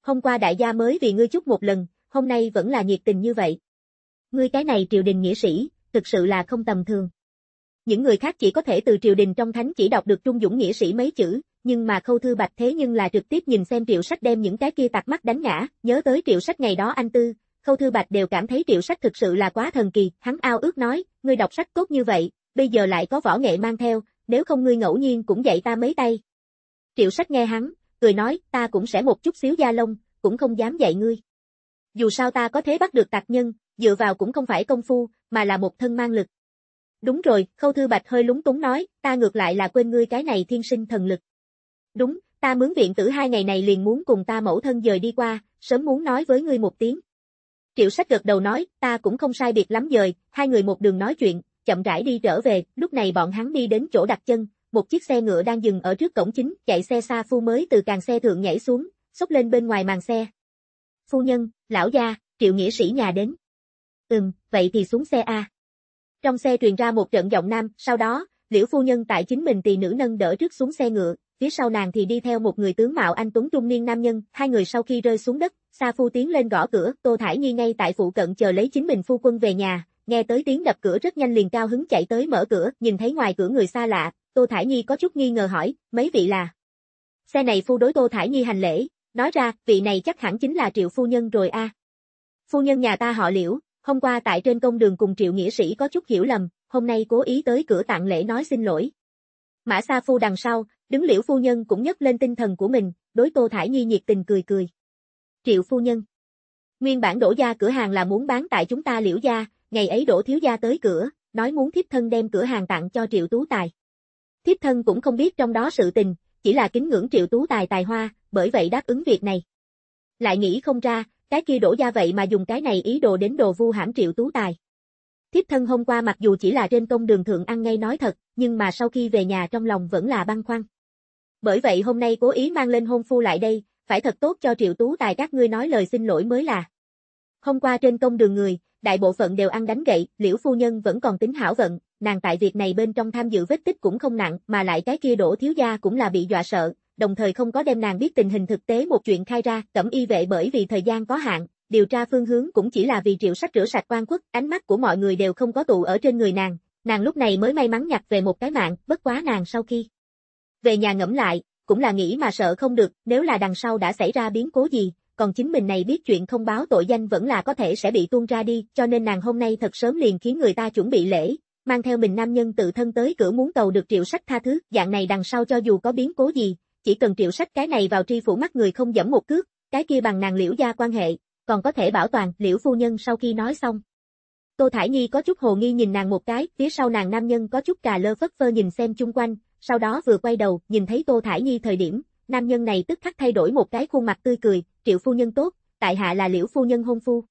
Hôm qua đại gia mới vì ngươi chúc một lần, hôm nay vẫn là nhiệt tình như vậy. Ngươi cái này triều đình nghĩa sĩ, thực sự là không tầm thường. Những người khác chỉ có thể từ triều đình trong thánh chỉ đọc được trung dũng nghĩa sĩ mấy chữ, nhưng mà khâu thư bạch thế nhưng là trực tiếp nhìn xem triệu sách đem những cái kia tạc mắt đánh ngã, nhớ tới triệu sách ngày đó anh tư, khâu thư bạch đều cảm thấy triệu sách thực sự là quá thần kỳ, hắn ao ước nói, ngươi đọc sách tốt như vậy, bây giờ lại có võ nghệ mang theo, nếu không ngươi ngẫu nhiên cũng dạy ta mấy tay. Triệu sách nghe hắn, cười nói, ta cũng sẽ một chút xíu da lông, cũng không dám dạy ngươi. Dù sao ta có thế bắt được tạc nhân, dựa vào cũng không phải công phu, mà là một thân mang lực. Đúng rồi, Khâu Thư Bạch hơi lúng túng nói, ta ngược lại là quên ngươi cái này thiên sinh thần lực. Đúng, ta mướn viện tử hai ngày này liền muốn cùng ta mẫu thân dời đi qua, sớm muốn nói với ngươi một tiếng. Triệu sách gật đầu nói, ta cũng không sai biệt lắm dời, hai người một đường nói chuyện, chậm rãi đi trở về, lúc này bọn hắn đi đến chỗ đặt chân, một chiếc xe ngựa đang dừng ở trước cổng chính, chạy xe xa phu mới từ càng xe thượng nhảy xuống, xốc lên bên ngoài màn xe. Phu nhân, lão gia, triệu nghĩa sĩ nhà đến. Ừm, vậy thì xuống xe A. Trong xe truyền ra một trận giọng nam, sau đó, liễu phu nhân tại chính mình tỳ nữ nâng đỡ trước xuống xe ngựa, phía sau nàng thì đi theo một người tướng mạo anh tuấn trung niên nam nhân, hai người sau khi rơi xuống đất, Sa Phu tiến lên gõ cửa, Tô Thải Nhi ngay tại phụ cận chờ lấy chính mình phu quân về nhà, nghe tới tiếng đập cửa rất nhanh liền cao hứng chạy tới mở cửa, nhìn thấy ngoài cửa người xa lạ, Tô Thải Nhi có chút nghi ngờ hỏi, mấy vị là? Xe này phu đối Tô Thải Nhi hành lễ, nói ra, vị này chắc hẳn chính là Triệu Phu Nhân rồi a Phu nhân nhà ta họ liễu, Hôm qua tại trên công đường cùng triệu nghĩa sĩ có chút hiểu lầm, hôm nay cố ý tới cửa tặng lễ nói xin lỗi. Mã Sa Phu đằng sau, đứng liễu phu nhân cũng nhấc lên tinh thần của mình, đối Tô Thải Nhi nhiệt tình cười cười. Triệu phu nhân. Nguyên bản đổ gia cửa hàng là muốn bán tại chúng ta liễu gia, ngày ấy đổ thiếu gia tới cửa, nói muốn thiếp thân đem cửa hàng tặng cho triệu tú tài. Thiếp thân cũng không biết trong đó sự tình, chỉ là kính ngưỡng triệu tú tài tài hoa, bởi vậy đáp ứng việc này. Lại nghĩ không ra, cái kia đổ ra vậy mà dùng cái này ý đồ đến đồ vu hãm triệu tú tài. Thiếp thân hôm qua mặc dù chỉ là trên công đường thượng ăn ngay nói thật, nhưng mà sau khi về nhà trong lòng vẫn là băn khoăn. Bởi vậy hôm nay cố ý mang lên hôn phu lại đây, phải thật tốt cho triệu tú tài các ngươi nói lời xin lỗi mới là. Hôm qua trên công đường người, đại bộ phận đều ăn đánh gậy, liễu phu nhân vẫn còn tính hảo vận, nàng tại việc này bên trong tham dự vết tích cũng không nặng, mà lại cái kia đổ thiếu gia cũng là bị dọa sợ, đồng thời không có đem nàng biết tình hình thực tế một chuyện khai ra, cẩm y vệ bởi vì thời gian có hạn, điều tra phương hướng cũng chỉ là vì triệu sách rửa sạch quan quốc, ánh mắt của mọi người đều không có tụ ở trên người nàng, nàng lúc này mới may mắn nhặt về một cái mạng, bất quá nàng sau khi về nhà ngẫm lại, cũng là nghĩ mà sợ không được, nếu là đằng sau đã xảy ra biến cố gì, còn chính mình này biết chuyện không báo tội danh vẫn là có thể sẽ bị tuôn ra đi, cho nên nàng hôm nay thật sớm liền khiến người ta chuẩn bị lễ, mang theo mình nam nhân tự thân tới cửa muốn cầu được triệu sách tha thứ, dạng này đằng sau cho dù có biến cố gì, chỉ cần triệu sách cái này vào tri phủ mắt người không dẫm một cước, cái kia bằng nàng liễu gia quan hệ, còn có thể bảo toàn liễu phu nhân sau khi nói xong. Tô Thải Nhi có chút hồ nghi nhìn nàng một cái, phía sau nàng nam nhân có chút cà lơ phất phơ nhìn xem chung quanh, sau đó vừa quay đầu, nhìn thấy Tô Thải Nhi thời điểm, nam nhân này tức khắc thay đổi một cái khuôn mặt tươi cười, triệu phu nhân tốt, tại hạ là liễu phu nhân hôn phu.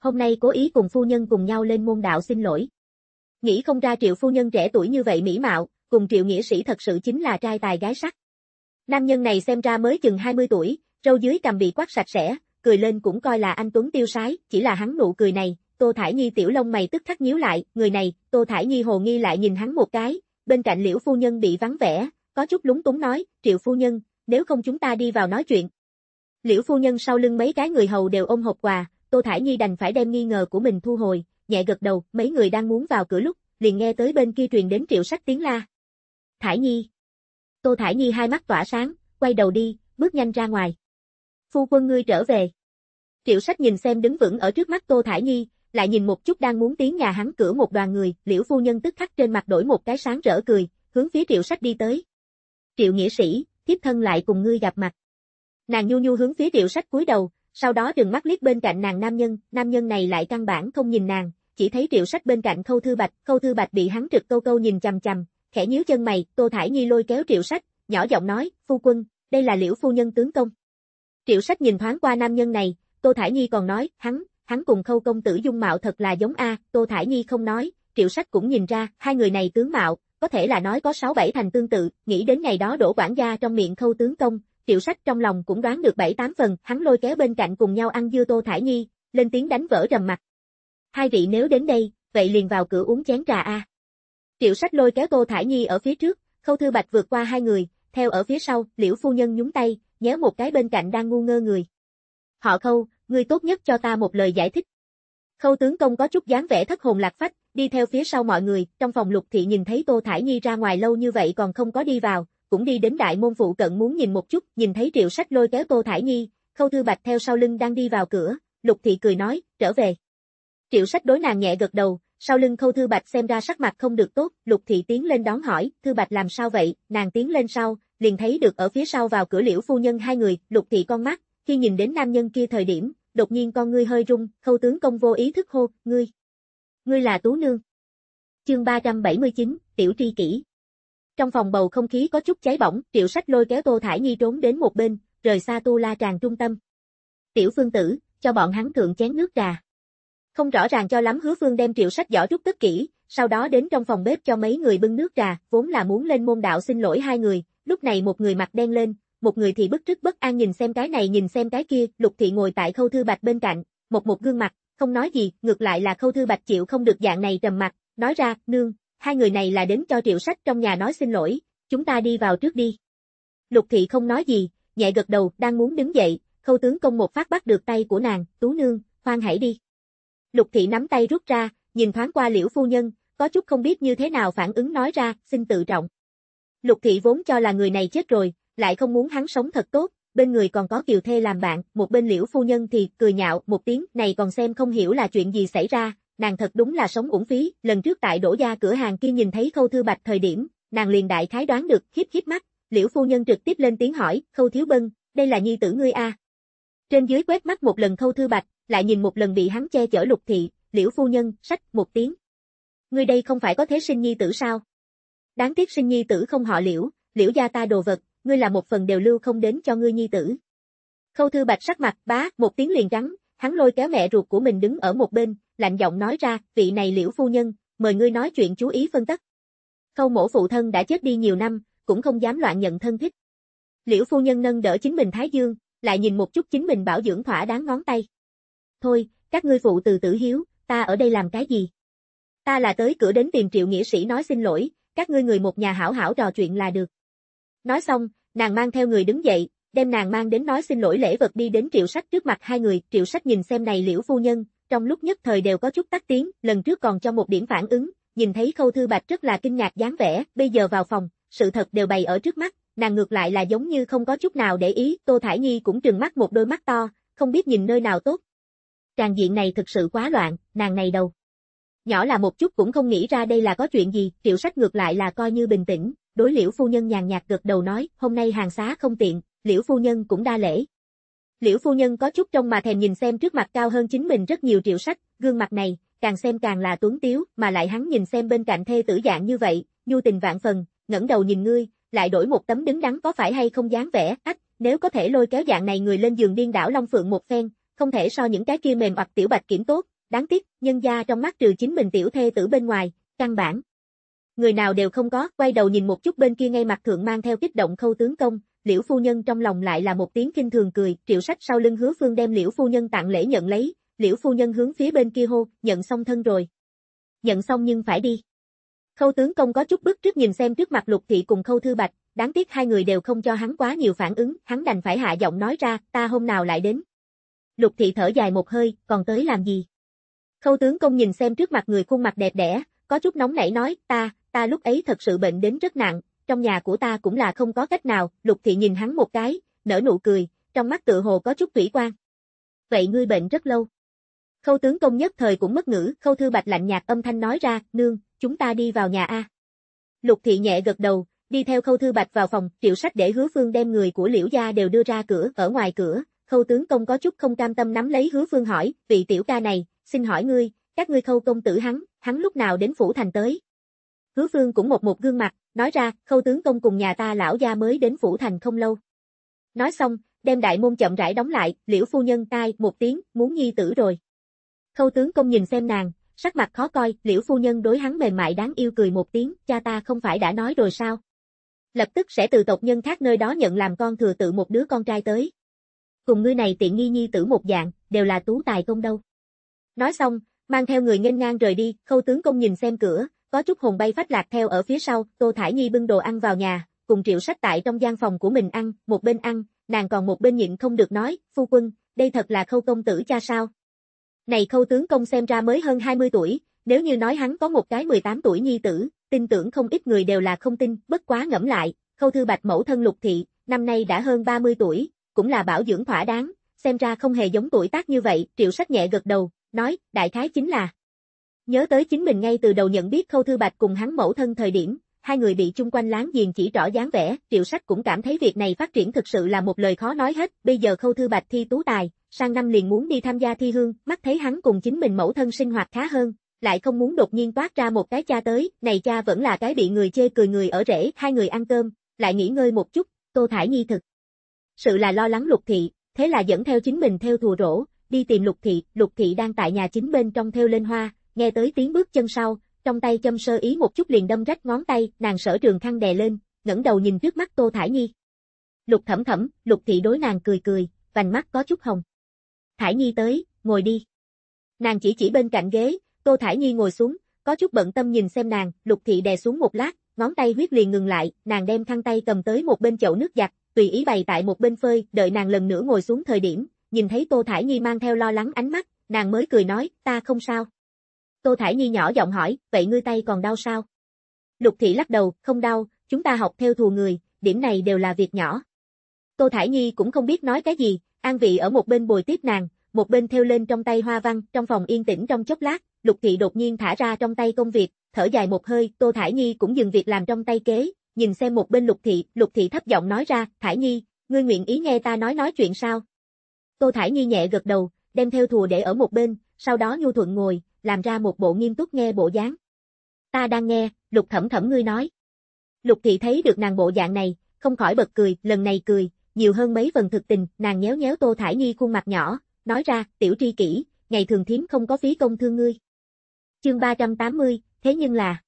Hôm nay cố ý cùng phu nhân cùng nhau lên môn đạo xin lỗi. Nghĩ không ra triệu phu nhân trẻ tuổi như vậy mỹ mạo, cùng triệu nghĩa sĩ thật sự chính là trai tài gái sắc. Nam nhân này xem ra mới chừng 20 tuổi, râu dưới cằm bị quát sạch sẽ, cười lên cũng coi là anh Tuấn tiêu sái, chỉ là hắn nụ cười này, Tô Thải Nhi tiểu lông mày tức khắc nhíu lại, người này, Tô Thải Nhi hồ nghi lại nhìn hắn một cái, bên cạnh Liễu Phu Nhân bị vắng vẻ, có chút lúng túng nói, Triệu Phu Nhân, nếu không chúng ta đi vào nói chuyện. Liễu Phu Nhân sau lưng mấy cái người hầu đều ôm hộp quà, Tô Thải Nhi đành phải đem nghi ngờ của mình thu hồi, nhẹ gật đầu, mấy người đang muốn vào cửa lúc, liền nghe tới bên kia truyền đến Triệu Sách tiếng la. Thải Nhi, Tô Thải Nhi hai mắt tỏa sáng, quay đầu đi, bước nhanh ra ngoài. Phu quân ngươi trở về. Triệu sách nhìn xem đứng vững ở trước mắt Tô Thải Nhi, lại nhìn một chút đang muốn tiến nhà hắn cửa một đoàn người, liễu phu nhân tức khắc trên mặt đổi một cái sáng rỡ cười, hướng phía triệu sách đi tới. Triệu nghĩa sĩ, thiếp thân lại cùng ngươi gặp mặt. Nàng nhu nhu hướng phía triệu sách cúi đầu, sau đó dừng mắt liếc bên cạnh nàng nam nhân, nam nhân này lại căn bản không nhìn nàng, chỉ thấy triệu sách bên cạnh khâu thư bạch, khâu thư bạch bị hắn trực câu câu nhìn chằm chằm, khẽ nhíu chân mày, Tô Thải Nhi lôi kéo triệu sách, nhỏ giọng nói, phu quân, đây là liễu phu nhân tướng công. Triệu sách nhìn thoáng qua nam nhân này, Tô Thải Nhi còn nói, hắn, hắn cùng khâu công tử dung mạo thật là giống A, Tô Thải Nhi không nói, triệu sách cũng nhìn ra, hai người này tướng mạo, có thể là nói có sáu bảy thành tương tự, nghĩ đến ngày đó đổ quản gia trong miệng khâu tướng công, triệu sách trong lòng cũng đoán được bảy tám phần, hắn lôi kéo bên cạnh cùng nhau ăn dưa Tô Thải Nhi, lên tiếng đánh vỡ rầm mặt. Hai vị nếu đến đây, vậy liền vào cửa uống chén trà A. Triệu sách lôi kéo Tô Thải Nhi ở phía trước, Khâu Thư Bạch vượt qua hai người, theo ở phía sau, Liễu Phu Nhân nhúng tay, nhéo một cái bên cạnh đang ngu ngơ người. Họ Khâu, người tốt nhất cho ta một lời giải thích. Khâu tướng công có chút dáng vẻ thất hồn lạc phách, đi theo phía sau mọi người, trong phòng lục thị nhìn thấy Tô Thải Nhi ra ngoài lâu như vậy còn không có đi vào, cũng đi đến đại môn phụ cận muốn nhìn một chút, nhìn thấy triệu sách lôi kéo Tô Thải Nhi, Khâu Thư Bạch theo sau lưng đang đi vào cửa, lục thị cười nói, trở về. Triệu sách đối nàng nhẹ gật đầu, sau lưng Khâu Thư Bạch xem ra sắc mặt không được tốt, Lục Thị tiến lên đón hỏi, Thư Bạch làm sao vậy, nàng tiến lên sau, liền thấy được ở phía sau vào cửa liễu phu nhân hai người, Lục Thị con mắt, khi nhìn đến nam nhân kia thời điểm, đột nhiên con ngươi hơi rung, Khâu tướng công vô ý thức hô, ngươi, ngươi là Tú Nương. Chương 379, Tiểu Tri Kỷ Trong phòng bầu không khí có chút cháy bỏng, triệu sách lôi kéo Tô Thải Nhi trốn đến một bên, rời xa Tu La Tràng trung tâm. Tiểu Phương Tử, cho bọn hắn thượng chén nước trà. Không rõ ràng cho lắm hứa phương đem triệu sách giỏ rút tất kỹ, sau đó đến trong phòng bếp cho mấy người bưng nước trà, vốn là muốn lên môn đạo xin lỗi hai người, lúc này một người mặt đen lên, một người thì bức rứt bất an nhìn xem cái này nhìn xem cái kia, lục thị ngồi tại khâu thư bạch bên cạnh, một một gương mặt, không nói gì, ngược lại là khâu thư bạch chịu không được dạng này trầm mặt, nói ra, nương, hai người này là đến cho triệu sách trong nhà nói xin lỗi, chúng ta đi vào trước đi. Lục thị không nói gì, nhẹ gật đầu, đang muốn đứng dậy, khâu tướng công một phát bắt được tay của nàng, tú nương, khoan hãy đi. Lục thị nắm tay rút ra, nhìn thoáng qua liễu phu nhân, có chút không biết như thế nào phản ứng nói ra, xin tự trọng. Lục thị vốn cho là người này chết rồi, lại không muốn hắn sống thật tốt, bên người còn có kiều thê làm bạn, một bên liễu phu nhân thì cười nhạo một tiếng này còn xem không hiểu là chuyện gì xảy ra, nàng thật đúng là sống uổng phí, lần trước tại đổ gia cửa hàng kia nhìn thấy khâu thư bạch thời điểm, nàng liền đại khái đoán được, khiếp khiếp mắt, liễu phu nhân trực tiếp lên tiếng hỏi, khâu thiếu bân, đây là nhi tử ngươi a Trên dưới quét mắt một lần khâu thư bạch, lại nhìn một lần bị hắn che chở lục thị, liễu phu nhân, sách, một tiếng. Ngươi đây không phải có thế sinh nhi tử sao? Đáng tiếc sinh nhi tử không họ liễu, liễu gia ta đồ vật, ngươi là một phần đều lưu không đến cho ngươi nhi tử. Khâu thư bạch sắc mặt, bá, một tiếng liền trắng, hắn lôi kéo mẹ ruột của mình đứng ở một bên, lạnh giọng nói ra, vị này liễu phu nhân, mời ngươi nói chuyện chú ý phân tích. Khâu mổ phụ thân đã chết đi nhiều năm, cũng không dám loạn nhận thân thích. Liễu phu nhân nâng đỡ chính mình Thái Dương, lại nhìn một chút chính mình bảo dưỡng thỏa đáng ngón tay. Thôi, các ngươi phụ từ tử hiếu, ta ở đây làm cái gì? Ta là tới cửa đến tìm triệu nghĩa sĩ nói xin lỗi, các ngươi người một nhà hảo hảo trò chuyện là được. Nói xong, nàng mang theo người đứng dậy, đem nàng mang đến nói xin lỗi lễ vật đi đến triệu sách trước mặt hai người, triệu sách nhìn xem này liễu phu nhân, trong lúc nhất thời đều có chút tắt tiếng, lần trước còn cho một điểm phản ứng, nhìn thấy khâu thư bạch rất là kinh ngạc dáng vẻ, bây giờ vào phòng, sự thật đều bày ở trước mắt, nàng ngược lại là giống như không có chút nào để ý, Tô Thải Nhi cũng trừng mắt một đôi mắt to, không biết nhìn nơi nào tốt, Tràng diện này thực sự quá loạn, nàng này đâu. Nhỏ là một chút cũng không nghĩ ra đây là có chuyện gì, triệu sách ngược lại là coi như bình tĩnh, đối liễu phu nhân nhàn nhạt gật đầu nói, hôm nay hàng xá không tiện, liễu phu nhân cũng đa lễ. Liễu phu nhân có chút trong mà thèm nhìn xem trước mặt cao hơn chính mình rất nhiều triệu sách, gương mặt này, càng xem càng là tuấn tiếu, mà lại hắn nhìn xem bên cạnh thê tử dạng như vậy, nhu tình vạn phần, ngẩng đầu nhìn ngươi, lại đổi một tấm đứng đắn có phải hay không dáng vẻ, ách, nếu có thể lôi kéo dạng này người lên giường điên đảo Long Phượng một phen, không thể so những cái kia mềm hoặc tiểu bạch kiểm tốt, đáng tiếc, nhân gia trong mắt trừ chính mình tiểu thê tử bên ngoài, căn bản. Người nào đều không có, quay đầu nhìn một chút bên kia ngay mặt thượng mang theo kích động khâu tướng công, liễu phu nhân trong lòng lại là một tiếng kinh thường cười, triệu sách sau lưng hứa phương đem liễu phu nhân tặng lễ nhận lấy, liễu phu nhân hướng phía bên kia hô, nhận xong thân rồi. Nhận xong nhưng phải đi. Khâu tướng công có chút bức trước nhìn xem trước mặt lục thị cùng khâu thư bạch, đáng tiếc hai người đều không cho hắn quá nhiều phản ứng, hắn đành phải hạ giọng nói ra, ta hôm nào lại đến. Lục thị thở dài một hơi, còn tới làm gì? Khâu tướng công nhìn xem trước mặt người khuôn mặt đẹp đẽ, có chút nóng nảy nói, ta, ta lúc ấy thật sự bệnh đến rất nặng, trong nhà của ta cũng là không có cách nào, lục thị nhìn hắn một cái, nở nụ cười, trong mắt tự hồ có chút thủy quan. Vậy ngươi bệnh rất lâu. Khâu tướng công nhất thời cũng mất ngữ, khâu thư bạch lạnh nhạt âm thanh nói ra, nương, chúng ta đi vào nhà A. Lục thị nhẹ gật đầu, đi theo khâu thư bạch vào phòng, triệu sách để hứa phương đem người của liễu gia đều đưa ra cửa, ở ngoài cửa, Khâu tướng công có chút không cam tâm nắm lấy hứa phương hỏi, vị tiểu ca này, xin hỏi ngươi, các ngươi khâu công tử hắn, hắn lúc nào đến phủ thành tới? Hứa phương cũng một một gương mặt, nói ra, khâu tướng công cùng nhà ta lão gia mới đến phủ thành không lâu. Nói xong, đem đại môn chậm rãi đóng lại, liễu phu nhân tai một tiếng, muốn nhi tử rồi. Khâu tướng công nhìn xem nàng, sắc mặt khó coi, liễu phu nhân đối hắn mềm mại đáng yêu cười một tiếng, cha ta không phải đã nói rồi sao? Lập tức sẽ từ tộc nhân khác nơi đó nhận làm con thừa tự một đứa con trai tới cùng ngươi này tiện nghi nhi tử một dạng, đều là tú tài công đâu. Nói xong, mang theo người nghênh ngang rời đi, khâu tướng công nhìn xem cửa, có chút hồn bay phách lạc theo ở phía sau, Tô Thải Nhi bưng đồ ăn vào nhà, cùng triệu sách tại trong gian phòng của mình ăn, một bên ăn, nàng còn một bên nhịn không được nói, phu quân, đây thật là khâu công tử cha sao. Này khâu tướng công xem ra mới hơn 20 tuổi, nếu như nói hắn có một cái 18 tuổi nhi tử, tin tưởng không ít người đều là không tin, bất quá ngẫm lại, khâu thư bạch mẫu thân lục thị, năm nay đã hơn 30 tuổi, cũng là bảo dưỡng thỏa đáng, xem ra không hề giống tuổi tác như vậy, triệu sách nhẹ gật đầu, nói, đại khái chính là. Nhớ tới chính mình ngay từ đầu nhận biết Khâu Thư Bạch cùng hắn mẫu thân thời điểm, hai người bị chung quanh láng giềng chỉ rõ dáng vẻ, triệu sách cũng cảm thấy việc này phát triển thực sự là một lời khó nói hết, bây giờ Khâu Thư Bạch thi tú tài, sang năm liền muốn đi tham gia thi hương, mắt thấy hắn cùng chính mình mẫu thân sinh hoạt khá hơn, lại không muốn đột nhiên toát ra một cái cha tới, này cha vẫn là cái bị người chê cười người ở rễ, hai người ăn cơm, lại nghỉ ngơi một chút, Tô Thải Nhi thực sự là lo lắng lục thị, thế là dẫn theo chính mình theo thù rổ, đi tìm lục thị, lục thị đang tại nhà chính bên trong theo lên hoa, nghe tới tiếng bước chân sau, trong tay châm sơ ý một chút liền đâm rách ngón tay, nàng sở trường khăn đè lên, ngẩng đầu nhìn trước mắt Tô Thải Nhi. Lục thẩm thẩm, lục thị đối nàng cười cười, vành mắt có chút hồng. Thải Nhi tới, ngồi đi. Nàng chỉ chỉ bên cạnh ghế, Tô Thải Nhi ngồi xuống, có chút bận tâm nhìn xem nàng, lục thị đè xuống một lát, ngón tay huyết liền ngừng lại, nàng đem khăn tay cầm tới một bên chậu nước giặt, tùy ý bày tại một bên phơi, đợi nàng lần nữa ngồi xuống thời điểm, nhìn thấy Tô Thải Nhi mang theo lo lắng ánh mắt, nàng mới cười nói, ta không sao. Tô Thải Nhi nhỏ giọng hỏi, vậy ngươi tay còn đau sao? Lục thị lắc đầu, không đau, chúng ta học theo thù người, điểm này đều là việc nhỏ. Tô Thải Nhi cũng không biết nói cái gì, an vị ở một bên bồi tiếp nàng, một bên theo lên trong tay hoa văn, trong phòng yên tĩnh trong chốc lát, lục thị đột nhiên thả ra trong tay công việc, thở dài một hơi, Tô Thải Nhi cũng dừng việc làm trong tay kế, nhìn xem một bên lục thị, lục thị thấp giọng nói ra, Thải Nhi, ngươi nguyện ý nghe ta nói nói chuyện sao? Tô Thải Nhi nhẹ gật đầu, đem theo thùa để ở một bên, sau đó nhu thuận ngồi, làm ra một bộ nghiêm túc nghe bộ dáng. Ta đang nghe, lục thẩm thẩm ngươi nói. Lục thị thấy được nàng bộ dạng này, không khỏi bật cười, lần này cười, nhiều hơn mấy phần thực tình, nàng nhéo nhéo Tô Thải Nhi khuôn mặt nhỏ, nói ra, tiểu tri kỷ, ngày thường thiếm không có phí công thương ngươi. Chương 380, thế nhưng là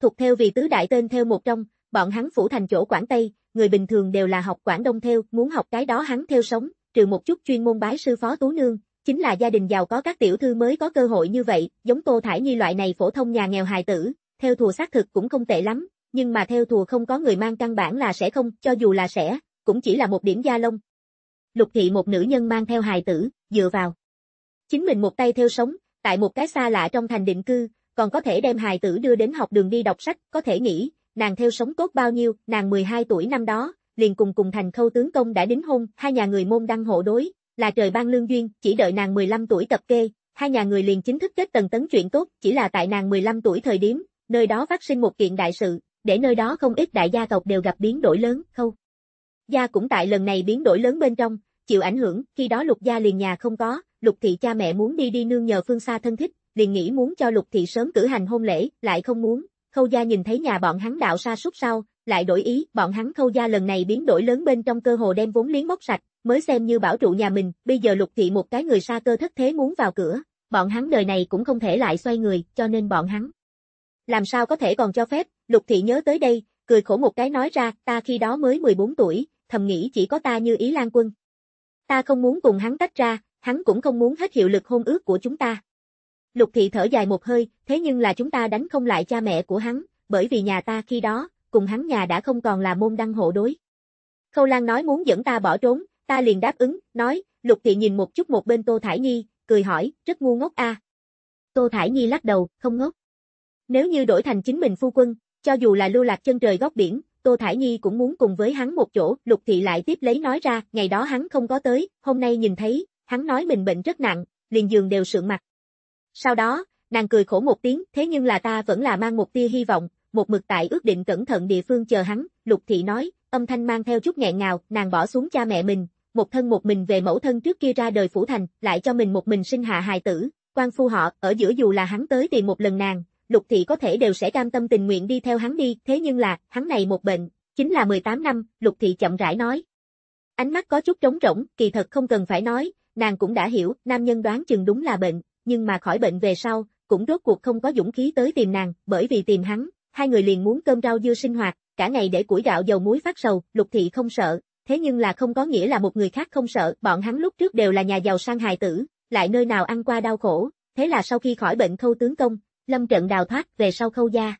thục theo vì tứ đại tên theo một trong, Bọn hắn phủ thành chỗ Quảng Tây, người bình thường đều là học Quảng Đông theo, muốn học cái đó hắn theo sống, trừ một chút chuyên môn bái sư phó tú nương, chính là gia đình giàu có các tiểu thư mới có cơ hội như vậy, giống Tô Thải Nhi loại này phổ thông nhà nghèo hài tử, theo thùa xác thực cũng không tệ lắm, nhưng mà theo thùa không có người mang căn bản là sẽ không, cho dù là sẽ, cũng chỉ là một điểm gia lông. Lục thị một nữ nhân mang theo hài tử, dựa vào. Chính mình một tay theo sống, tại một cái xa lạ trong thành định cư, còn có thể đem hài tử đưa đến học đường đi đọc sách, có thể nghĩ, nàng theo sống tốt bao nhiêu, nàng 12 tuổi năm đó, liền cùng cùng thành khâu tướng công đã đính hôn, hai nhà người môn đăng hộ đối, là trời ban lương duyên, chỉ đợi nàng 15 tuổi tập kê, hai nhà người liền chính thức kết tần tấn chuyện tốt, chỉ là tại nàng 15 tuổi thời điểm, nơi đó phát sinh một kiện đại sự, để nơi đó không ít đại gia tộc đều gặp biến đổi lớn, khâu. Gia cũng tại lần này biến đổi lớn bên trong, chịu ảnh hưởng, khi đó lục gia liền nhà không có, lục thị cha mẹ muốn đi đi nương nhờ phương xa thân thích, liền nghĩ muốn cho lục thị sớm cử hành hôn lễ, lại không muốn, khâu gia nhìn thấy nhà bọn hắn đạo sa sút sau, lại đổi ý, bọn hắn khâu gia lần này biến đổi lớn bên trong cơ hồ đem vốn liếng móc sạch, mới xem như bảo trụ nhà mình, bây giờ lục thị một cái người sa cơ thất thế muốn vào cửa, bọn hắn đời này cũng không thể lại xoay người, cho nên bọn hắn. Làm sao có thể còn cho phép, lục thị nhớ tới đây, cười khổ một cái nói ra, ta khi đó mới 14 tuổi, thầm nghĩ chỉ có ta như ý lan quân. Ta không muốn cùng hắn tách ra, hắn cũng không muốn hết hiệu lực hôn ước của chúng ta. Lục thị thở dài một hơi, thế nhưng là chúng ta đánh không lại cha mẹ của hắn, bởi vì nhà ta khi đó, cùng hắn nhà đã không còn là môn đăng hộ đối. Khâu Lan nói muốn dẫn ta bỏ trốn, ta liền đáp ứng, nói, Lục thị nhìn một chút một bên Tô Thải Nhi, cười hỏi, rất ngu ngốc a. Tô Thải Nhi lắc đầu, không ngốc. Nếu như đổi thành chính mình phu quân, cho dù là lưu lạc chân trời góc biển, Tô Thải Nhi cũng muốn cùng với hắn một chỗ, Lục thị lại tiếp lấy nói ra, ngày đó hắn không có tới, hôm nay nhìn thấy, hắn nói mình bệnh rất nặng, liền giường đều sượng mặt, sau đó, nàng cười khổ một tiếng, thế nhưng là ta vẫn là mang một tia hy vọng, một mực tại ước định cẩn thận địa phương chờ hắn, Lục Thị nói, âm thanh mang theo chút nghẹn ngào, nàng bỏ xuống cha mẹ mình, một thân một mình về mẫu thân trước kia ra đời phủ thành, lại cho mình một mình sinh hạ hài tử, quan phu họ, ở giữa dù là hắn tới tìm một lần nàng, Lục Thị có thể đều sẽ cam tâm tình nguyện đi theo hắn đi, thế nhưng là, hắn này một bệnh, chính là 18 năm, Lục Thị chậm rãi nói. Ánh mắt có chút trống rỗng, kỳ thật không cần phải nói, nàng cũng đã hiểu, nam nhân đoán chừng đúng là bệnh, nhưng mà khỏi bệnh về sau, cũng rốt cuộc không có dũng khí tới tìm nàng, bởi vì tìm hắn, hai người liền muốn cơm rau dưa sinh hoạt, cả ngày để củi gạo dầu muối phát sầu, lục thị không sợ, thế nhưng là không có nghĩa là một người khác không sợ, bọn hắn lúc trước đều là nhà giàu sang hài tử, lại nơi nào ăn qua đau khổ, thế là sau khi khỏi bệnh khâu tướng công, lâm trận đào thoát về sau khâu gia.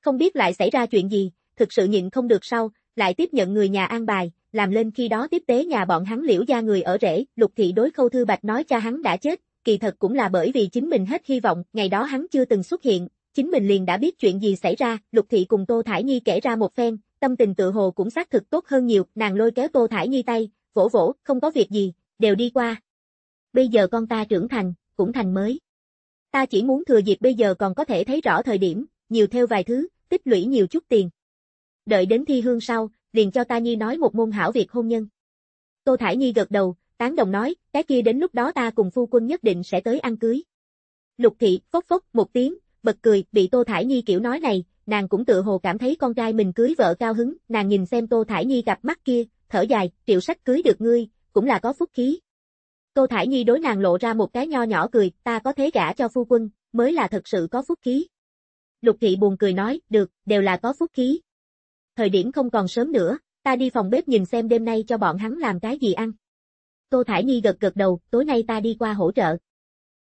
Không biết lại xảy ra chuyện gì, thực sự nhịn không được sau, lại tiếp nhận người nhà an bài, làm lên khi đó tiếp tế nhà bọn hắn liễu gia người ở rễ, lục thị đối khâu thư bạch nói cha hắn đã chết, kỳ thật cũng là bởi vì chính mình hết hy vọng, ngày đó hắn chưa từng xuất hiện, chính mình liền đã biết chuyện gì xảy ra, Lục Thị cùng Tô Thải Nhi kể ra một phen, tâm tình tự hồ cũng xác thực tốt hơn nhiều, nàng lôi kéo Tô Thải Nhi tay, vỗ vỗ, không có việc gì, đều đi qua. Bây giờ con ta trưởng thành, cũng thành mới. Ta chỉ muốn thừa dịp bây giờ còn có thể thấy rõ thời điểm, nhiều theo vài thứ, tích lũy nhiều chút tiền. Đợi đến thi hương sau, liền cho ta Nhi nói một môn hảo việc hôn nhân. Tô Thải Nhi gật đầu, tán đồng nói, cái kia đến lúc đó ta cùng phu quân nhất định sẽ tới ăn cưới. Lục thị, phốc phốc, một tiếng, bật cười, bị Tô Thải Nhi kiểu nói này, nàng cũng tự hồ cảm thấy con trai mình cưới vợ cao hứng, nàng nhìn xem Tô Thải Nhi cặp mắt kia, thở dài, triệu sách cưới được ngươi, cũng là có phúc khí. Tô Thải Nhi đối nàng lộ ra một cái nho nhỏ cười, ta có thế gả cho phu quân, mới là thật sự có phúc khí. Lục thị buồn cười nói, được, đều là có phúc khí. Thời điểm không còn sớm nữa, ta đi phòng bếp nhìn xem đêm nay cho bọn hắn làm cái gì ăn. Tô Thải Nhi gật gật đầu, tối nay ta đi qua hỗ trợ.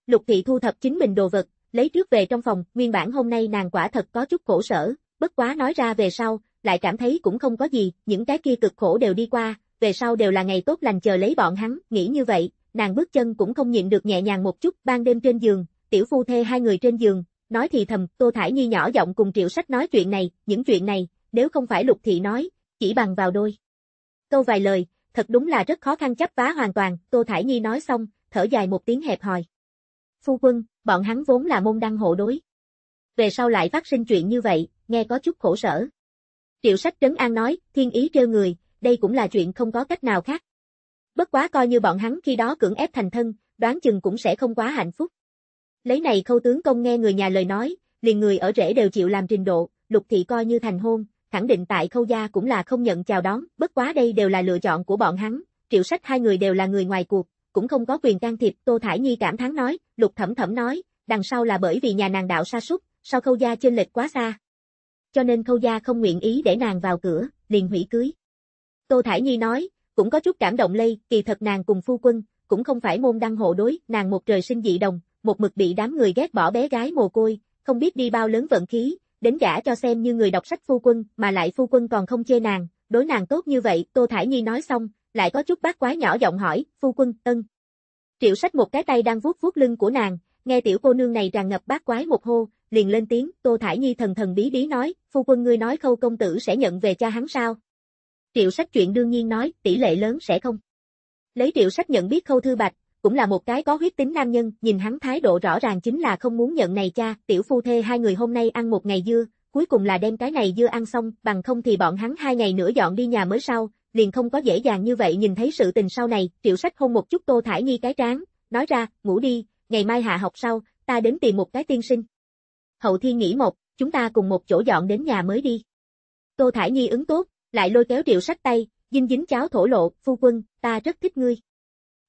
Lục thị thu thập chính mình đồ vật, lấy trước về trong phòng, nguyên bản hôm nay nàng quả thật có chút khổ sở, bất quá nói ra về sau, lại cảm thấy cũng không có gì, những cái kia cực khổ đều đi qua, về sau đều là ngày tốt lành chờ lấy bọn hắn, nghĩ như vậy, nàng bước chân cũng không nhịn được nhẹ nhàng một chút, ban đêm trên giường, tiểu phu thê hai người trên giường, nói thì thầm, Tô Thải Nhi nhỏ giọng cùng Triệu Sách nói chuyện này, những chuyện này, nếu không phải Lục Thị nói, chỉ bằng vào đôi. Câu vài lời, thật đúng là rất khó khăn chấp vá hoàn toàn, Tô Thải Nhi nói xong, thở dài một tiếng hẹp hòi. Phu quân, bọn hắn vốn là môn đăng hộ đối. Về sau lại phát sinh chuyện như vậy, nghe có chút khổ sở. Triệu sách trấn an nói, thiên ý trêu người, đây cũng là chuyện không có cách nào khác. Bất quá coi như bọn hắn khi đó cưỡng ép thành thân, đoán chừng cũng sẽ không quá hạnh phúc. Lấy này khâu tướng công nghe người nhà lời nói, liền người ở rễ đều chịu làm trình độ, lục thị coi như thành hôn, khẳng định tại khâu gia cũng là không nhận chào đón, bất quá đây đều là lựa chọn của bọn hắn, triệu sách hai người đều là người ngoài cuộc, cũng không có quyền can thiệp, Tô Thải Nhi cảm thán nói, lục thẩm thẩm nói, đằng sau là bởi vì nhà nàng đạo sa sút, sau khâu gia chênh lệch quá xa. Cho nên khâu gia không nguyện ý để nàng vào cửa, liền hủy cưới. Tô Thải Nhi nói, cũng có chút cảm động lây, kỳ thật nàng cùng phu quân, cũng không phải môn đăng hộ đối, nàng một trời sinh dị đồng, một mực bị đám người ghét bỏ bé gái mồ côi, không biết đi bao lớn vận khí, đến gã cho xem như người đọc sách phu quân, mà lại phu quân còn không chê nàng, đối nàng tốt như vậy, Tô Thải Nhi nói xong, lại có chút bác quá nhỏ giọng hỏi, phu quân, ân. Triệu sách một cái tay đang vuốt vuốt lưng của nàng, nghe tiểu cô nương này tràn ngập bác quái một hô, liền lên tiếng, Tô Thải Nhi thần thần bí bí nói, phu quân ngươi nói khâu công tử sẽ nhận về cha hắn sao? Triệu sách chuyện đương nhiên nói, tỷ lệ lớn sẽ không. Lấy triệu sách nhận biết khâu thư bạch, cũng là một cái có huyết tính nam nhân, nhìn hắn thái độ rõ ràng chính là không muốn nhận này cha, tiểu phu thê hai người hôm nay ăn một ngày dưa, cuối cùng là đem cái này dưa ăn xong, bằng không thì bọn hắn hai ngày nữa dọn đi nhà mới sau, liền không có dễ dàng như vậy nhìn thấy sự tình sau này, triệu sách hôn một chút tô thải nghi cái tráng nói ra, ngủ đi, ngày mai hạ học sau, ta đến tìm một cái tiên sinh. Hậu thiên nghĩ một, chúng ta cùng một chỗ dọn đến nhà mới đi. Tô Thải Nhi ứng tốt, lại lôi kéo triệu sách tay, dinh dính cháo thổ lộ, phu quân, ta rất thích ngươi.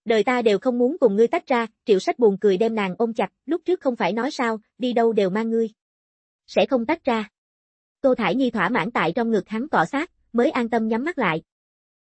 Đời ta đều không muốn cùng ngươi tách ra, triệu sách buồn cười đem nàng ôm chặt, lúc trước không phải nói sao, đi đâu đều mang ngươi. Sẽ không tách ra. Cô Thải Nhi thỏa mãn tại trong ngực hắn cọ sát, mới an tâm nhắm mắt lại,